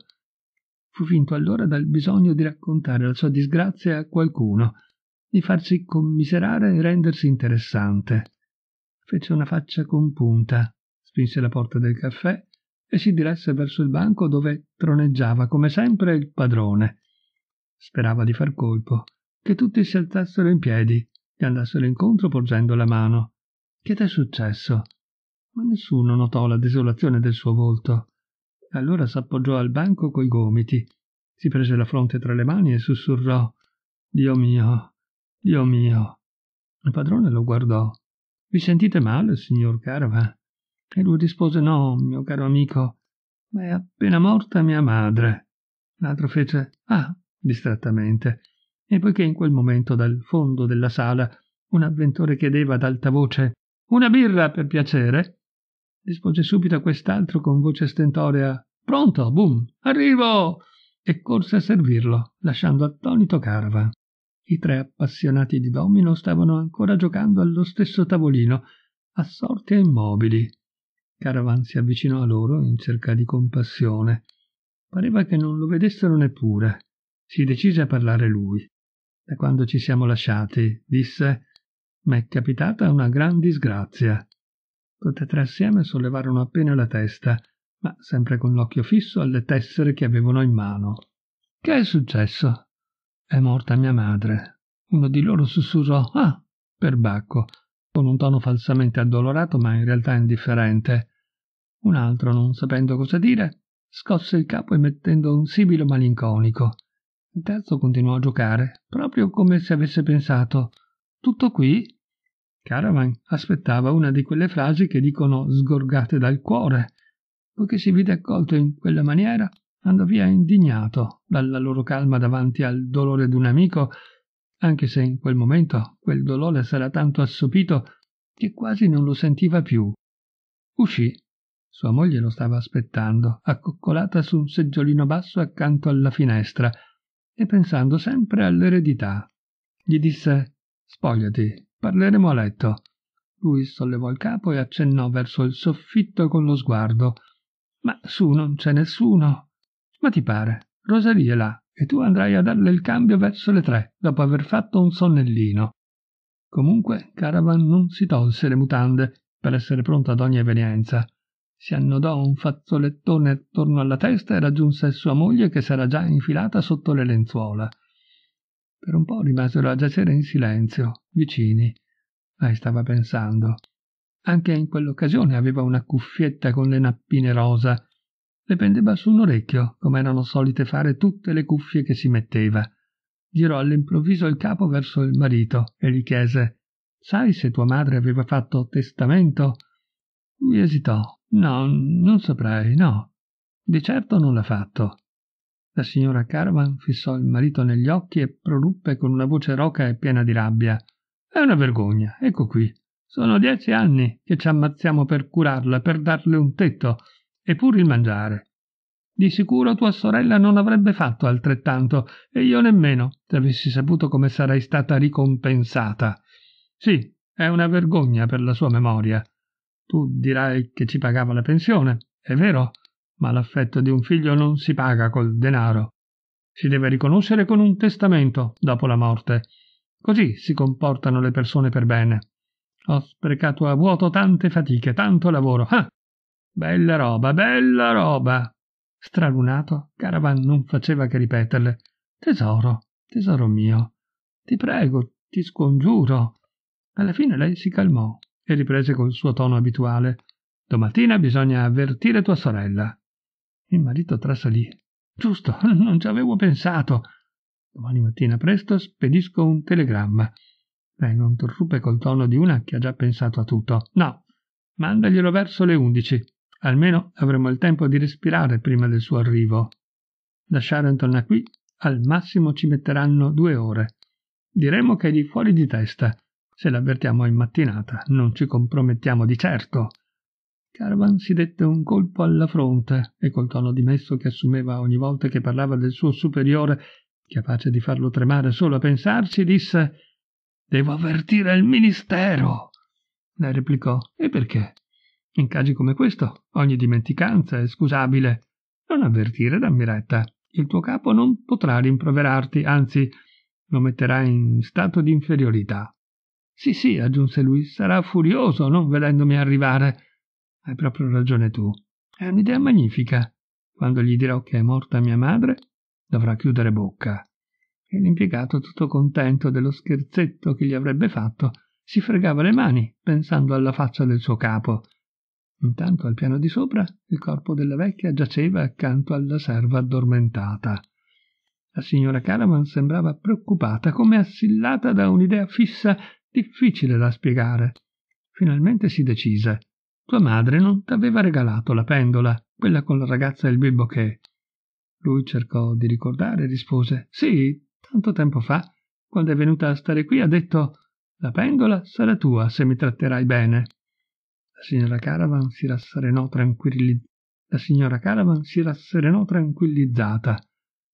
Fu vinto allora dal bisogno di raccontare la sua disgrazia a qualcuno, di farsi commiserare e rendersi interessante. Fece una faccia compunta, spinse la porta del caffè e si diresse verso il banco dove troneggiava come sempre il padrone. Sperava di far colpo, che tutti si alzassero in piedi, gli andassero incontro porgendo la mano. Che ti è successo? ma nessuno notò la desolazione del suo volto. Allora s'appoggiò al banco coi gomiti, si prese la fronte tra le mani e sussurrò Dio mio, Dio mio. Il padrone lo guardò. Vi sentite male, signor Caravan? E lui rispose No, mio caro amico, ma è appena morta mia madre. L'altro fece Ah, distrattamente, e poiché in quel momento dal fondo della sala un avventore chiedeva ad alta voce Una birra, per piacere, rispose subito a quest'altro con voce stentorea. Pronto, boom, arrivo! e corse a servirlo, lasciando attonito Carva. I tre appassionati di domino stavano ancora giocando allo stesso tavolino, assorti e immobili. Caravan si avvicinò a loro in cerca di compassione. Pareva che non lo vedessero neppure. Si decise a parlare lui. Da quando ci siamo lasciati, disse, m'è capitata una gran disgrazia. Tutte e tre assieme sollevarono appena la testa, ma sempre con l'occhio fisso alle tessere che avevano in mano. Che è successo? È morta mia madre. Uno di loro sussurrò Ah! perbacco, con un tono falsamente addolorato ma in realtà indifferente. Un altro, non sapendo cosa dire, scosse il capo emettendo un sibilo malinconico. Il terzo continuò a giocare, proprio come se avesse pensato Tutto qui? Caravan aspettava una di quelle frasi che dicono sgorgate dal cuore. Poiché si vide accolto in quella maniera, andò via indignato dalla loro calma davanti al dolore d'un amico, anche se in quel momento quel dolore s'era tanto assopito che quasi non lo sentiva più. Uscì. Sua moglie lo stava aspettando, accoccolata su un seggiolino basso accanto alla finestra e pensando sempre all'eredità. Gli disse: Spogliati, Parleremo a letto. Lui sollevò il capo e accennò verso il soffitto con lo sguardo. Ma su non c'è nessuno. Ma ti pare? Rosalie è là e tu andrai a darle il cambio verso le tre, dopo aver fatto un sonnellino. Comunque Caravan non si tolse le mutande per essere pronto ad ogni evenienza. Si annodò un fazzolettone attorno alla testa e raggiunse sua moglie che s'era già infilata sotto le lenzuola. Per un po' rimasero a giacere in silenzio, vicini. Lei stava pensando. Anche in quell'occasione aveva una cuffietta con le nappine rosa. Le pendeva su un orecchio, come erano solite fare tutte le cuffie che si metteva. Girò all'improvviso il capo verso il marito e gli chiese Sai se tua madre aveva fatto testamento? Lui esitò. No, non saprei, no. Di certo non l'ha fatto. La signora Caravan fissò il marito negli occhi e proruppe con una voce roca e piena di rabbia. È una vergogna, ecco qui. Sono dieci anni che ci ammazziamo per curarla, per darle un tetto e pur il mangiare. Di sicuro tua sorella non avrebbe fatto altrettanto, e io nemmeno, se avessi saputo come sarei stata ricompensata. Sì, è una vergogna per la sua memoria. Tu dirai che ci pagava la pensione, è vero? ma l'affetto di un figlio non si paga col denaro. Si deve riconoscere con un testamento dopo la morte. Così si comportano le persone per bene. Ho sprecato a vuoto tante fatiche, tanto lavoro. Ah! Bella roba, bella roba! Stralunato, Caravan non faceva che ripeterle. Tesoro, tesoro mio, ti prego, ti scongiuro. Alla fine lei si calmò e riprese col suo tono abituale. Domattina bisogna avvertire tua sorella. Il marito trasalì. Giusto, non ci avevo pensato. Domani mattina presto spedisco un telegramma. Lei non interruppe col tono di una che ha già pensato a tutto. No, mandaglielo verso le undici. Almeno avremo il tempo di respirare prima del suo arrivo. Da Sharenton a qui al massimo ci metteranno due ore. Diremo che è di fuori di testa. Se l'avvertiamo in mattinata non ci compromettiamo di certo. Caravan si dette un colpo alla fronte e col tono dimesso che assumeva ogni volta che parlava del suo superiore, capace di farlo tremare solo a pensarci, disse Devo avvertire il ministero. Ne replicò E perché? In casi come questo ogni dimenticanza è scusabile. Non avvertire, Dammiretta. Il tuo capo non potrà rimproverarti, anzi lo metterà in stato di inferiorità. Sì, sì, aggiunse lui, sarà furioso non vedendomi arrivare hai proprio ragione tu. È un'idea magnifica. Quando gli dirò che è morta mia madre, dovrà chiudere bocca. E l'impiegato, tutto contento dello scherzetto che gli avrebbe fatto, si fregava le mani, pensando alla faccia del suo capo. Intanto al piano di sopra il corpo della vecchia giaceva accanto alla serva addormentata. La signora Caraman sembrava preoccupata, come assillata da un'idea fissa difficile da spiegare. Finalmente si decise. Tua madre non t'aveva regalato la pendola, quella con la ragazza e il bimbo che... Lui cercò di ricordare e rispose Sì, tanto tempo fa, quando è venuta a stare qui, ha detto La pendola sarà tua se mi tratterai bene. La signora Caravan si rasserenò tranquillizzata. La signora Caravan si rasserenò tranquillizzata.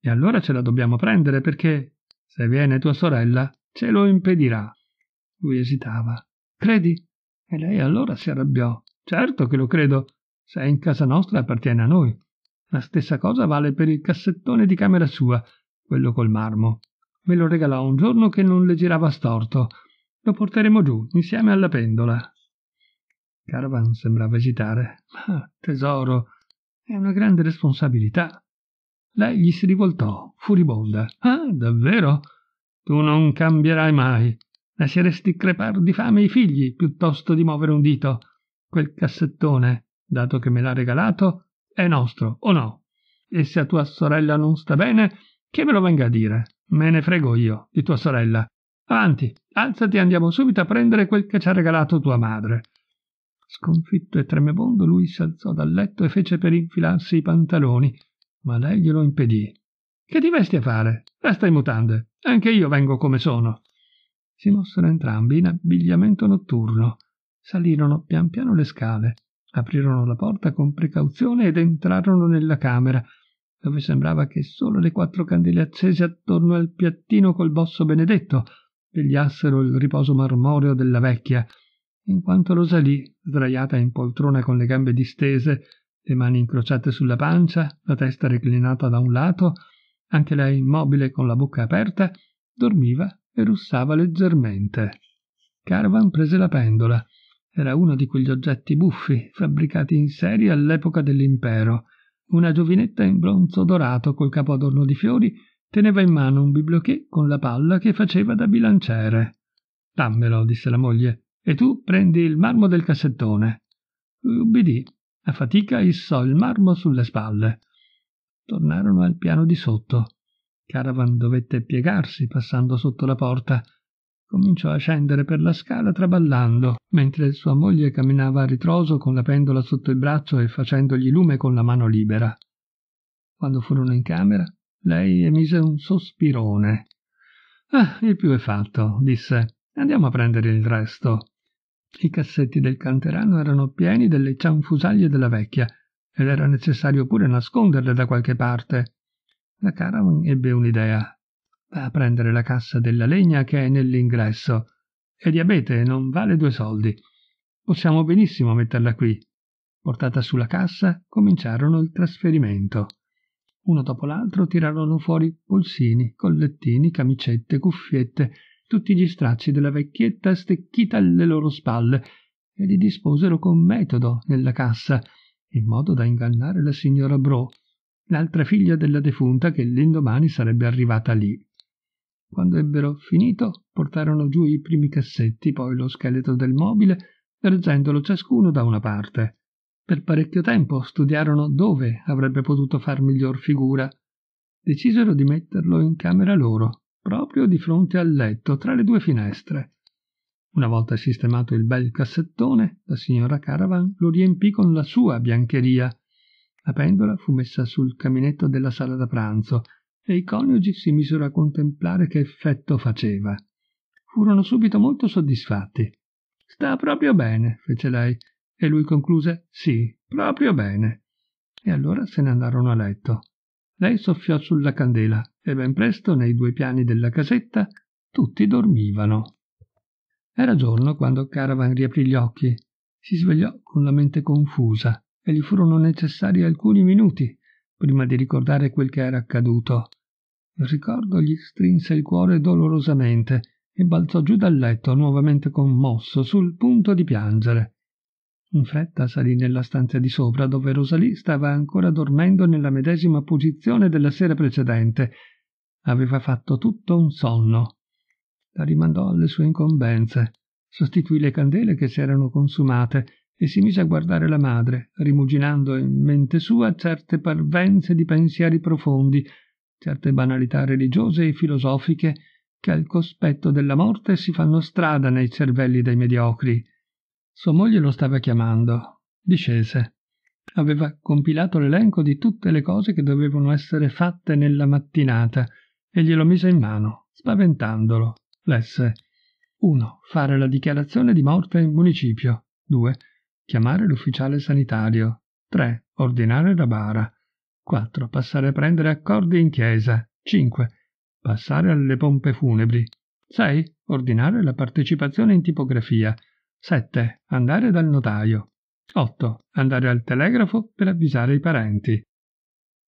E allora ce la dobbiamo prendere perché, se viene tua sorella, ce lo impedirà. Lui esitava. Credi? E lei allora si arrabbiò. Certo che lo credo, se è in casa nostra appartiene a noi. La stessa cosa vale per il cassettone di camera sua, quello col marmo. Me lo regalò un giorno che non le girava storto. Lo porteremo giù, insieme alla pendola. Caravan sembrava esitare. Ma tesoro, è una grande responsabilità. Lei gli si rivoltò, furibonda. Ah, davvero? Tu non cambierai mai. Lasceresti crepar di fame i figli piuttosto di muovere un dito. Quel cassettone, dato che me l'ha regalato, è nostro, o no? E se a tua sorella non sta bene, che me lo venga a dire. Me ne frego io, di tua sorella. Avanti, alzati e andiamo subito a prendere quel che ci ha regalato tua madre. Sconfitto e tremebondo, lui si alzò dal letto e fece per infilarsi i pantaloni, ma lei glielo impedì. Che ti vesti a fare? Resta in mutande. Anche io vengo come sono. Si mossero entrambi in abbigliamento notturno salirono pian piano le scale, aprirono la porta con precauzione ed entrarono nella camera, dove sembrava che solo le quattro candele accese attorno al piattino col bosso benedetto vegliassero il riposo marmoreo della vecchia, in quanto Rosalie, sdraiata in poltrona con le gambe distese, le mani incrociate sulla pancia, la testa reclinata da un lato, anche lei immobile con la bocca aperta, dormiva e russava leggermente. Carvan prese la pendola, era uno di quegli oggetti buffi, fabbricati in serie all'epoca dell'impero. Una giovinetta in bronzo dorato col capo adorno di fiori teneva in mano un bibliochè con la palla che faceva da bilanciere. Dammelo, disse la moglie, e tu prendi il marmo del cassettone. Ubbidì. A fatica issò il marmo sulle spalle. Tornarono al piano di sotto. Caravan dovette piegarsi passando sotto la porta cominciò a scendere per la scala traballando, mentre sua moglie camminava a ritroso con la pendola sotto il braccio e facendogli lume con la mano libera. Quando furono in camera, lei emise un sospirone. Ah, il più è fatto, disse. Andiamo a prendere il resto. I cassetti del canterano erano pieni delle cianfusaglie della vecchia, ed era necessario pure nasconderle da qualche parte. La Caravan ebbe un'idea. Va a prendere la cassa della legna che è nell'ingresso. È diabete, non vale due soldi. Possiamo benissimo metterla qui. Portata sulla cassa, cominciarono il trasferimento. Uno dopo l'altro tirarono fuori polsini, collettini, camicette, cuffiette, tutti gli stracci della vecchietta stecchita alle loro spalle, e li disposero con metodo nella cassa, in modo da ingannare la signora Bro, l'altra figlia della defunta che l'indomani sarebbe arrivata lì. Quando ebbero finito, portarono giù i primi cassetti, poi lo scheletro del mobile, reggendolo ciascuno da una parte. Per parecchio tempo studiarono dove avrebbe potuto far miglior figura. Decisero di metterlo in camera loro, proprio di fronte al letto, tra le due finestre. Una volta sistemato il bel cassettone, la signora Caravan lo riempì con la sua biancheria. La pendola fu messa sul caminetto della sala da pranzo e i coniugi si misero a contemplare che effetto faceva. Furono subito molto soddisfatti. Sta proprio bene, fece lei, e lui concluse sì, proprio bene. E allora se ne andarono a letto. Lei soffiò sulla candela e ben presto nei due piani della casetta tutti dormivano. Era giorno quando Caravan riaprì gli occhi. Si svegliò con la mente confusa e gli furono necessari alcuni minuti prima di ricordare quel che era accaduto il ricordo gli strinse il cuore dolorosamente e balzò giù dal letto, nuovamente commosso, sul punto di piangere. In fretta salì nella stanza di sopra, dove Rosalì stava ancora dormendo nella medesima posizione della sera precedente. Aveva fatto tutto un sonno. La rimandò alle sue incombenze, sostituì le candele che si erano consumate e si mise a guardare la madre, rimuginando in mente sua certe parvenze di pensieri profondi certe banalità religiose e filosofiche che al cospetto della morte si fanno strada nei cervelli dei mediocri. Sua moglie lo stava chiamando. Discese. Aveva compilato l'elenco di tutte le cose che dovevano essere fatte nella mattinata e glielo mise in mano, spaventandolo. Lesse. 1. Fare la dichiarazione di morte in municipio. 2. Chiamare l'ufficiale sanitario. 3. Ordinare la bara. 4. Passare a prendere accordi in chiesa. 5. Passare alle pompe funebri. 6. Ordinare la partecipazione in tipografia. 7. Andare dal notaio. 8. Andare al telegrafo per avvisare i parenti.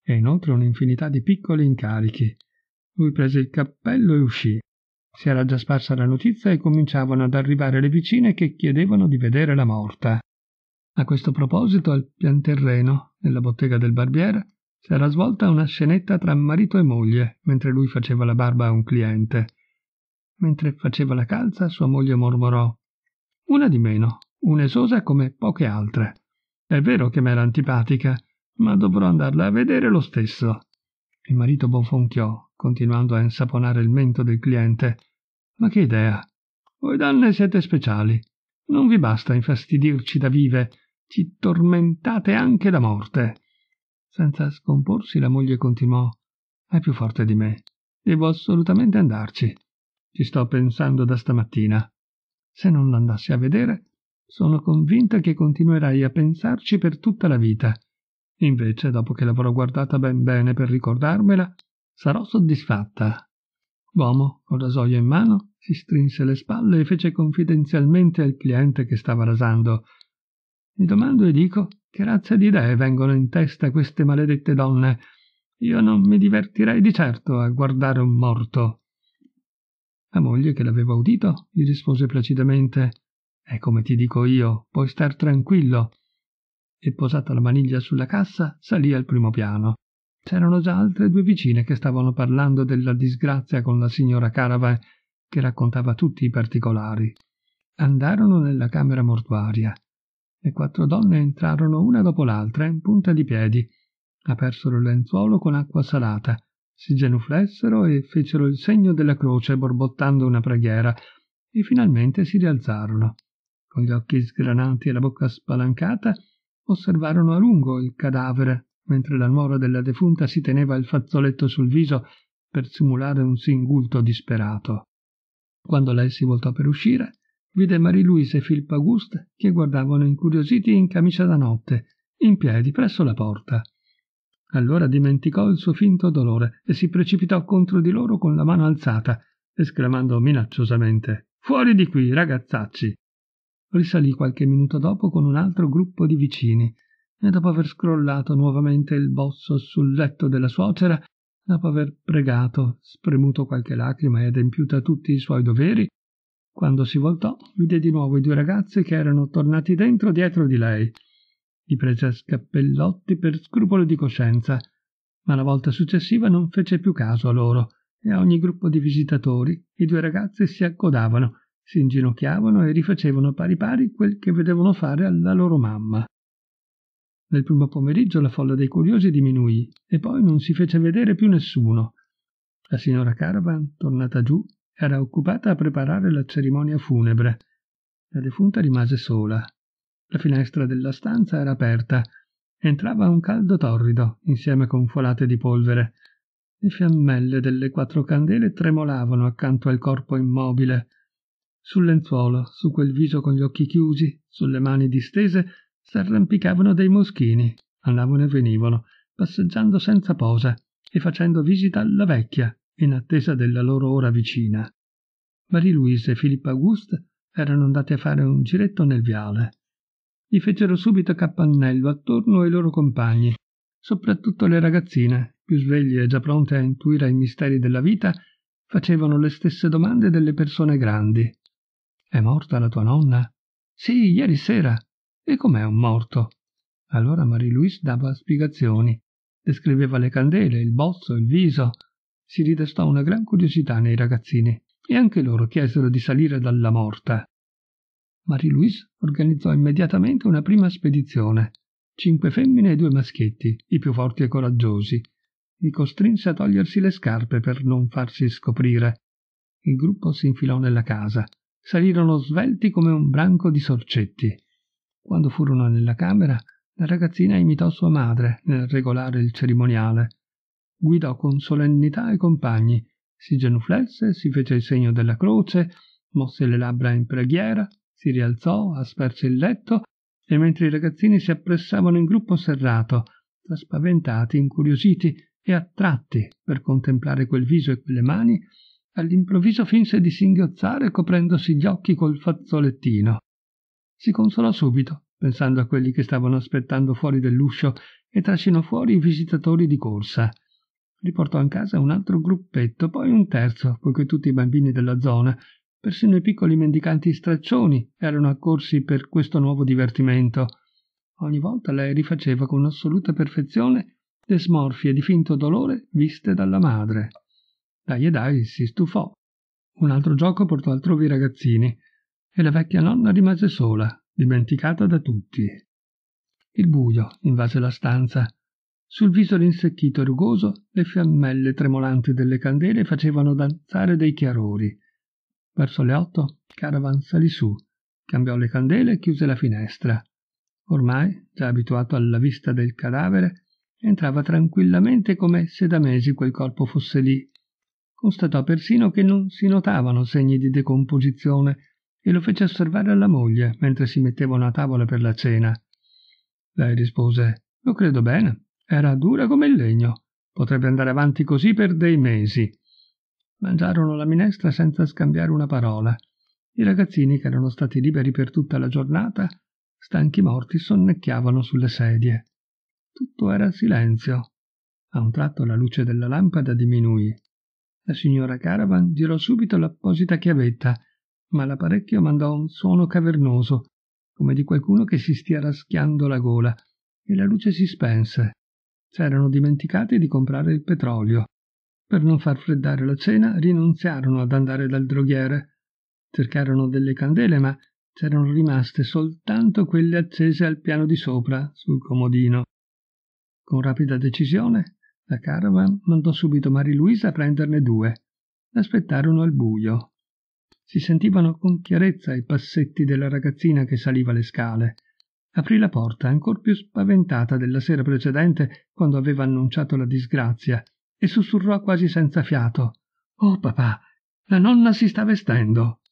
E inoltre un'infinità di piccoli incarichi. Lui prese il cappello e uscì. Si era già sparsa la notizia e cominciavano ad arrivare le vicine che chiedevano di vedere la morta. A questo proposito, al pianterreno, nella bottega del barbiere, S'era svolta una scenetta tra marito e moglie, mentre lui faceva la barba a un cliente. Mentre faceva la calza, sua moglie mormorò Una di meno, un'esosa come poche altre. È vero che m'era antipatica, ma dovrò andarla a vedere lo stesso. Il marito bofonchiò, continuando a insaponare il mento del cliente. Ma che idea! Voi donne siete speciali. Non vi basta infastidirci da vive, ci tormentate anche da morte. Senza scomporsi la moglie continuò. È più forte di me. Devo assolutamente andarci. Ci sto pensando da stamattina. Se non l'andassi a vedere, sono convinta che continuerai a pensarci per tutta la vita. Invece, dopo che l'avrò guardata ben bene per ricordarmela, sarò soddisfatta. L'uomo, con la soia in mano, si strinse le spalle e fece confidenzialmente al cliente che stava rasando. Mi domando e dico che razza di idee vengono in testa queste maledette donne? Io non mi divertirei di certo a guardare un morto. La moglie, che l'aveva udito, gli rispose placidamente È come ti dico io, puoi star tranquillo. E posata la maniglia sulla cassa, salì al primo piano. C'erano già altre due vicine che stavano parlando della disgrazia con la signora Carava, che raccontava tutti i particolari. Andarono nella camera mortuaria. Le quattro donne entrarono una dopo l'altra in punta di piedi, apersero il lenzuolo con acqua salata, si genuflessero e fecero il segno della croce borbottando una preghiera, e finalmente si rialzarono. Con gli occhi sgranati e la bocca spalancata, osservarono a lungo il cadavere, mentre la nuora della defunta si teneva il fazzoletto sul viso per simulare un singulto disperato. Quando lei si voltò per uscire, vide Marie-Louise e Philippe Augusta che guardavano incuriositi in camicia da notte, in piedi presso la porta. Allora dimenticò il suo finto dolore e si precipitò contro di loro con la mano alzata, esclamando minacciosamente Fuori di qui, ragazzacci! Risalì qualche minuto dopo con un altro gruppo di vicini e dopo aver scrollato nuovamente il bosso sul letto della suocera, dopo aver pregato, spremuto qualche lacrima e adempiuto a tutti i suoi doveri, quando si voltò, vide di nuovo i due ragazzi che erano tornati dentro dietro di lei. Li prese a scappellotti per scrupolo di coscienza, ma la volta successiva non fece più caso a loro e a ogni gruppo di visitatori i due ragazzi si accodavano, si inginocchiavano e rifacevano pari pari quel che vedevano fare alla loro mamma. Nel primo pomeriggio la folla dei curiosi diminuì e poi non si fece vedere più nessuno. La signora Caravan, tornata giù, era occupata a preparare la cerimonia funebre. La defunta rimase sola. La finestra della stanza era aperta. Entrava un caldo torrido, insieme con folate di polvere. Le fiammelle delle quattro candele tremolavano accanto al corpo immobile. Sul lenzuolo, su quel viso con gli occhi chiusi, sulle mani distese, s'arrampicavano dei moschini, andavano e venivano, passeggiando senza posa e facendo visita alla vecchia, in attesa della loro ora vicina. Marie-Louise e Filippo Auguste erano andate a fare un giretto nel viale. Gli fecero subito capannello attorno ai loro compagni, soprattutto le ragazzine, più sveglie e già pronte a intuire i misteri della vita, facevano le stesse domande delle persone grandi. È morta la tua nonna? Sì, ieri sera. E com'è un morto? Allora Marie-Louise dava spiegazioni. Descriveva le candele, il bozzo, il viso, si ridestò una gran curiosità nei ragazzini e anche loro chiesero di salire dalla morta. Marie-Louise organizzò immediatamente una prima spedizione. Cinque femmine e due maschietti, i più forti e coraggiosi. Li costrinse a togliersi le scarpe per non farsi scoprire. Il gruppo si infilò nella casa. Salirono svelti come un branco di sorcetti. Quando furono nella camera, la ragazzina imitò sua madre nel regolare il cerimoniale guidò con solennità i compagni, si genuflesse, si fece il segno della croce, mosse le labbra in preghiera, si rialzò, asperse il letto, e mentre i ragazzini si appressavano in gruppo serrato, tra spaventati, incuriositi e attratti per contemplare quel viso e quelle mani, all'improvviso finse di singhiozzare coprendosi gli occhi col fazzolettino. Si consolò subito, pensando a quelli che stavano aspettando fuori dell'uscio, e trascinò fuori i visitatori di corsa riportò in casa un altro gruppetto, poi un terzo, poiché tutti i bambini della zona, persino i piccoli mendicanti straccioni, erano accorsi per questo nuovo divertimento. Ogni volta lei rifaceva con assoluta perfezione le smorfie di finto dolore viste dalla madre. Dai e dai si stufò. Un altro gioco portò altrovi i ragazzini e la vecchia nonna rimase sola, dimenticata da tutti. Il buio invase la stanza sul viso rinsecchito e rugoso le fiammelle tremolanti delle candele facevano danzare dei chiarori. Verso le otto Caravan salì su, cambiò le candele e chiuse la finestra. Ormai, già abituato alla vista del cadavere, entrava tranquillamente come se da mesi quel corpo fosse lì. Constatò persino che non si notavano segni di decomposizione e lo fece osservare alla moglie mentre si mettevano a tavola per la cena. Lei rispose Lo credo bene, era dura come il legno. Potrebbe andare avanti così per dei mesi. Mangiarono la minestra senza scambiare una parola. I ragazzini, che erano stati liberi per tutta la giornata, stanchi morti, sonnecchiavano sulle sedie. Tutto era silenzio. A un tratto la luce della lampada diminuì. La signora Caravan girò subito l'apposita chiavetta, ma l'apparecchio mandò un suono cavernoso, come di qualcuno che si stia raschiando la gola, e la luce si spense. S'erano dimenticati di comprare il petrolio. Per non far freddare la cena rinunziarono ad andare dal droghiere. Cercarono delle candele, ma c'erano rimaste soltanto quelle accese al piano di sopra, sul comodino. Con rapida decisione, la caravan mandò subito Mariluisa a prenderne due. L'aspettarono al buio. Si sentivano con chiarezza i passetti della ragazzina che saliva le scale aprì la porta ancor più spaventata della sera precedente quando aveva annunciato la disgrazia e sussurrò quasi senza fiato oh papà la nonna si sta vestendo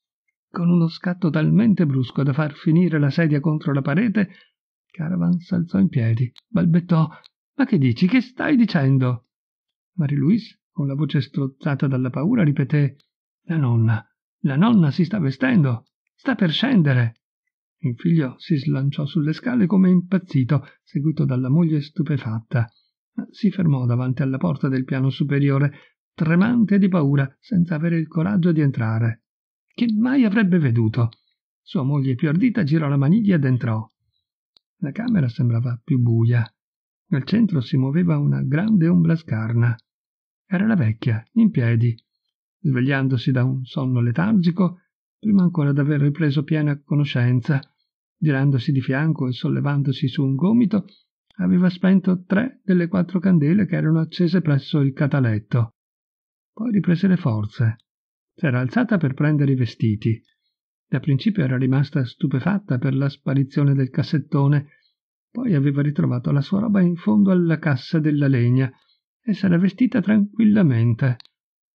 con uno scatto talmente brusco da far finire la sedia contro la parete caravan s'alzò in piedi balbettò ma che dici che stai dicendo marie-louise con la voce strozzata dalla paura ripeté la nonna la nonna si sta vestendo sta per scendere il figlio si slanciò sulle scale come impazzito, seguito dalla moglie stupefatta. Si fermò davanti alla porta del piano superiore, tremante di paura, senza avere il coraggio di entrare. Che mai avrebbe veduto? Sua moglie più ardita girò la maniglia ed entrò. La camera sembrava più buia. Nel centro si muoveva una grande ombra scarna. Era la vecchia, in piedi. Svegliandosi da un sonno letargico, prima ancora d'aver ripreso piena conoscenza girandosi di fianco e sollevandosi su un gomito aveva spento tre delle quattro candele che erano accese presso il cataletto poi riprese le forze s'era alzata per prendere i vestiti da principio era rimasta stupefatta per la sparizione del cassettone poi aveva ritrovato la sua roba in fondo alla cassa della legna e s'era vestita tranquillamente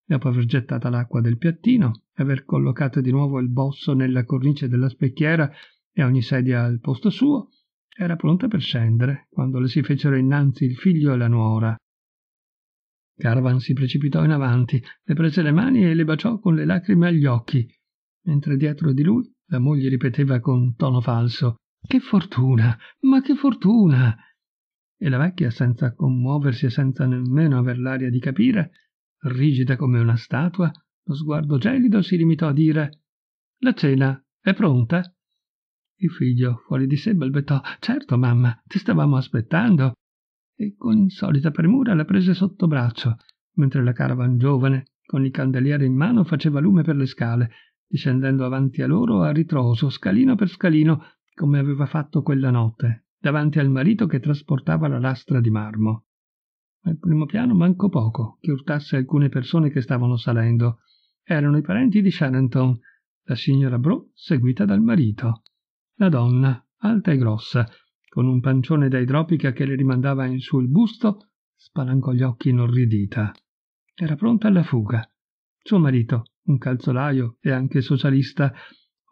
dopo aver gettata l'acqua del piattino aver collocato di nuovo il bosso nella cornice della specchiera e ogni sedia al posto suo, era pronta per scendere quando le si fecero innanzi il figlio e la nuora. Carvan si precipitò in avanti, le prese le mani e le baciò con le lacrime agli occhi, mentre dietro di lui la moglie ripeteva con tono falso Che fortuna! Ma che fortuna! E la vecchia, senza commuoversi e senza nemmeno aver l'aria di capire, rigida come una statua, lo sguardo gelido si limitò a dire La cena è pronta? Il figlio, fuori di sé, balbettò Certo, mamma, ti stavamo aspettando. E con insolita premura la prese sotto braccio, mentre la caravan giovane, con il candeliere in mano, faceva lume per le scale, discendendo avanti a loro a ritroso, scalino per scalino, come aveva fatto quella notte, davanti al marito che trasportava la lastra di marmo. Al primo piano mancò poco che urtasse alcune persone che stavano salendo erano i parenti di Shannon, la signora Bro seguita dal marito. La donna, alta e grossa, con un pancione da idropica che le rimandava in su il busto, spalancò gli occhi inorridita. Era pronta alla fuga. Suo marito, un calzolaio e anche socialista,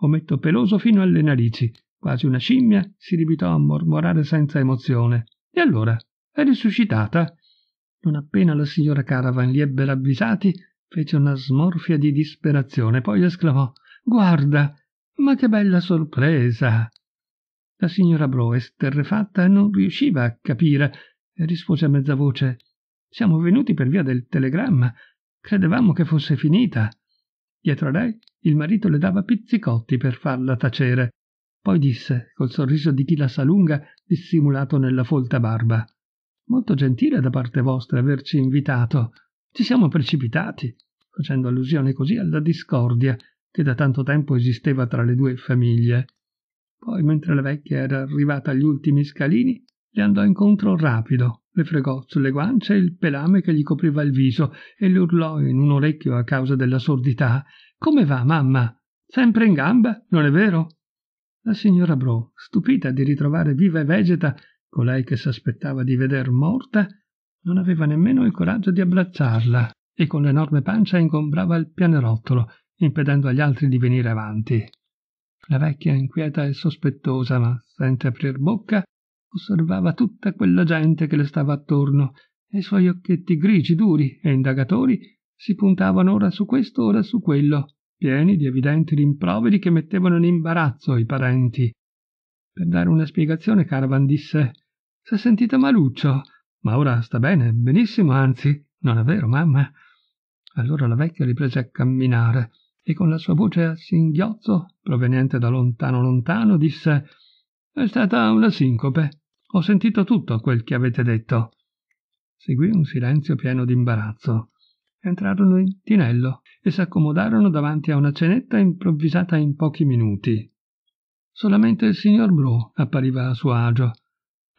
ometto peloso fino alle narici, quasi una scimmia, si limitò a mormorare senza emozione. E allora? È risuscitata? Non appena la signora Caravan li ebbe ravvisati, fece una smorfia di disperazione, poi esclamò Guarda, ma che bella sorpresa! La signora Bro, esterrefatta, non riusciva a capire e rispose a mezza voce Siamo venuti per via del telegramma. Credevamo che fosse finita. Dietro a lei il marito le dava pizzicotti per farla tacere. Poi disse, col sorriso di chi la sa lunga dissimulato nella folta barba Molto gentile da parte vostra averci invitato. Ci siamo precipitati, facendo allusione così alla discordia che da tanto tempo esisteva tra le due famiglie. Poi, mentre la vecchia era arrivata agli ultimi scalini, le andò incontro rapido, le fregò sulle guance il pelame che gli copriva il viso e le urlò in un orecchio a causa della sordità Come va, mamma? Sempre in gamba, non è vero? La signora Bro, stupita di ritrovare viva e vegeta colei che s'aspettava di veder morta, non aveva nemmeno il coraggio di abbracciarla e con l'enorme pancia ingombrava il pianerottolo, impedendo agli altri di venire avanti. La vecchia, inquieta e sospettosa, ma senza aprir bocca, osservava tutta quella gente che le stava attorno e i suoi occhietti grigi, duri e indagatori si puntavano ora su questo, ora su quello, pieni di evidenti rimproveri che mettevano in imbarazzo i parenti. Per dare una spiegazione, Caravan disse: S'è sentita maluccio. Ma ora sta bene, benissimo anzi, non è vero, mamma? Allora la vecchia riprese a camminare e con la sua voce a singhiozzo, proveniente da lontano lontano, disse È stata una sincope. Ho sentito tutto quel che avete detto. Seguì un silenzio pieno di imbarazzo. Entrarono in tinello e si accomodarono davanti a una cenetta improvvisata in pochi minuti. Solamente il signor Bru appariva a suo agio,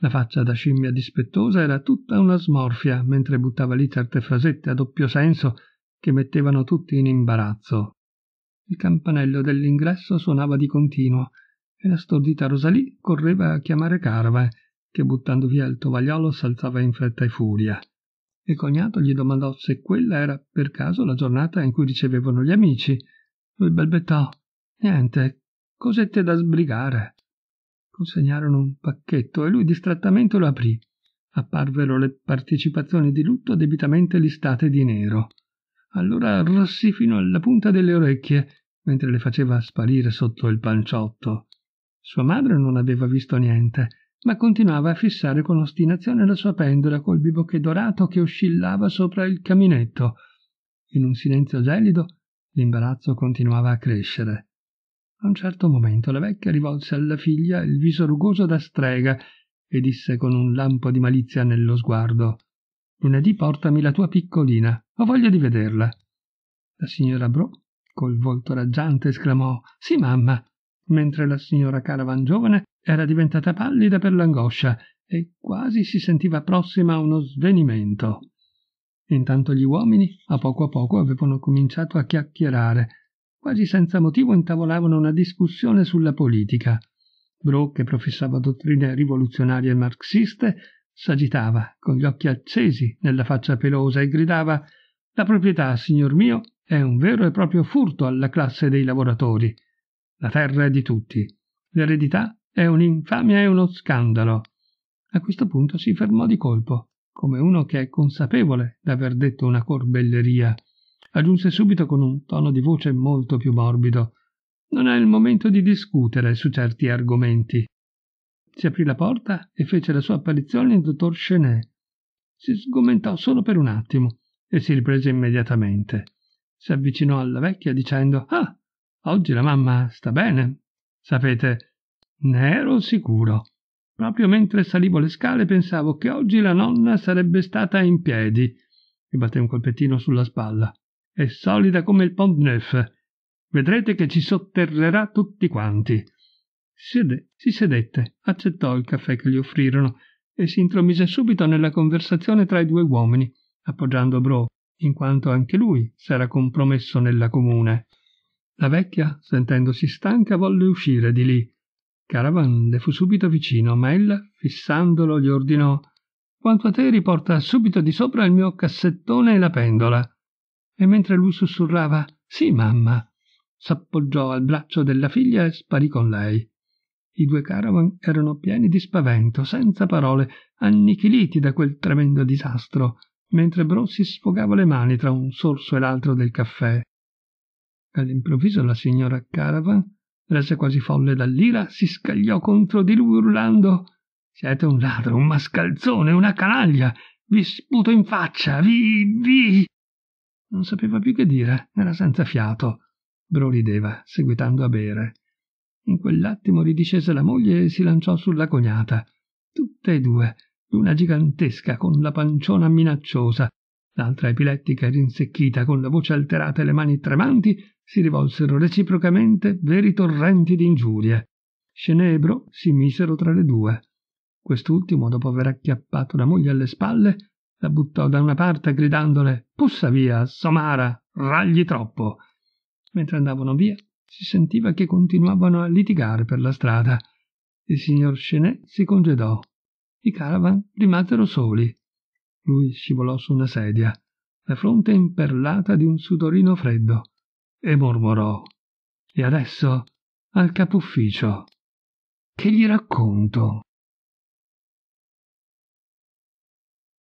la faccia da scimmia dispettosa era tutta una smorfia mentre buttava lì certe frasette a doppio senso che mettevano tutti in imbarazzo. Il campanello dell'ingresso suonava di continuo e la stordita Rosalì correva a chiamare Carva, che buttando via il tovagliolo s'alzava in fretta e furia. Il cognato gli domandò se quella era per caso la giornata in cui ricevevano gli amici. Lui balbettò: Niente, cosette da sbrigare consegnarono un pacchetto e lui distrattamente lo aprì. Apparvero le partecipazioni di lutto debitamente listate di nero. Allora arrossì fino alla punta delle orecchie, mentre le faceva sparire sotto il panciotto. Sua madre non aveva visto niente, ma continuava a fissare con ostinazione la sua pendola col bibocche dorato che oscillava sopra il caminetto. In un silenzio gelido l'imbarazzo continuava a crescere. A un certo momento la vecchia rivolse alla figlia il viso rugoso da strega e disse con un lampo di malizia nello sguardo Lunedì portami la tua piccolina, ho voglia di vederla. La signora Bro, col volto raggiante, esclamò Sì, mamma, mentre la signora Caravan giovane era diventata pallida per l'angoscia e quasi si sentiva prossima a uno svenimento. Intanto gli uomini a poco a poco avevano cominciato a chiacchierare quasi senza motivo intavolavano una discussione sulla politica. Brooke, che professava dottrine rivoluzionarie e marxiste, s'agitava, con gli occhi accesi nella faccia pelosa, e gridava La proprietà, signor mio, è un vero e proprio furto alla classe dei lavoratori. La terra è di tutti. L'eredità è un'infamia e uno scandalo. A questo punto si fermò di colpo, come uno che è consapevole d'aver detto una corbelleria aggiunse subito con un tono di voce molto più morbido. Non è il momento di discutere su certi argomenti. Si aprì la porta e fece la sua apparizione il dottor Chenet. Si sgomentò solo per un attimo e si riprese immediatamente. Si avvicinò alla vecchia dicendo Ah, oggi la mamma sta bene. Sapete, ne ero sicuro. Proprio mentre salivo le scale pensavo che oggi la nonna sarebbe stata in piedi. Mi batté un colpettino sulla spalla è solida come il Pont Neuf. Vedrete che ci sotterrerà tutti quanti. Si, si sedette, accettò il caffè che gli offrirono e si intromise subito nella conversazione tra i due uomini, appoggiando Bro, in quanto anche lui s'era compromesso nella comune. La vecchia, sentendosi stanca, volle uscire di lì. Caravan le fu subito vicino, ma ella, fissandolo, gli ordinò Quanto a te riporta subito di sopra il mio cassettone e la pendola e mentre lui sussurrava Sì, mamma, s'appoggiò al braccio della figlia e sparì con lei. I due caravan erano pieni di spavento, senza parole, annichiliti da quel tremendo disastro, mentre Bro si sfogava le mani tra un sorso e l'altro del caffè. All'improvviso la signora Caravan, resa quasi folle dall'ira, si scagliò contro di lui urlando Siete un ladro, un mascalzone, una canaglia! Vi sputo in faccia, vi... vi... Non sapeva più che dire, era senza fiato. Brorideva, seguitando a bere. In quell'attimo ridiscese la moglie e si lanciò sulla cognata. Tutte e due, l'una gigantesca con la panciona minacciosa, l'altra epilettica e rinsecchita con la voce alterata e le mani tremanti, si rivolsero reciprocamente veri torrenti di ingiurie. Scenebro si misero tra le due. Quest'ultimo, dopo aver acchiappato la moglie alle spalle, la buttò da una parte gridandole Pussa via, somara, ragli troppo. Mentre andavano via, si sentiva che continuavano a litigare per la strada. Il signor Chenet si congedò. I caravan rimasero soli. Lui scivolò su una sedia, la fronte imperlata di un sudorino freddo, e mormorò. E adesso al capo ufficio. Che gli racconto?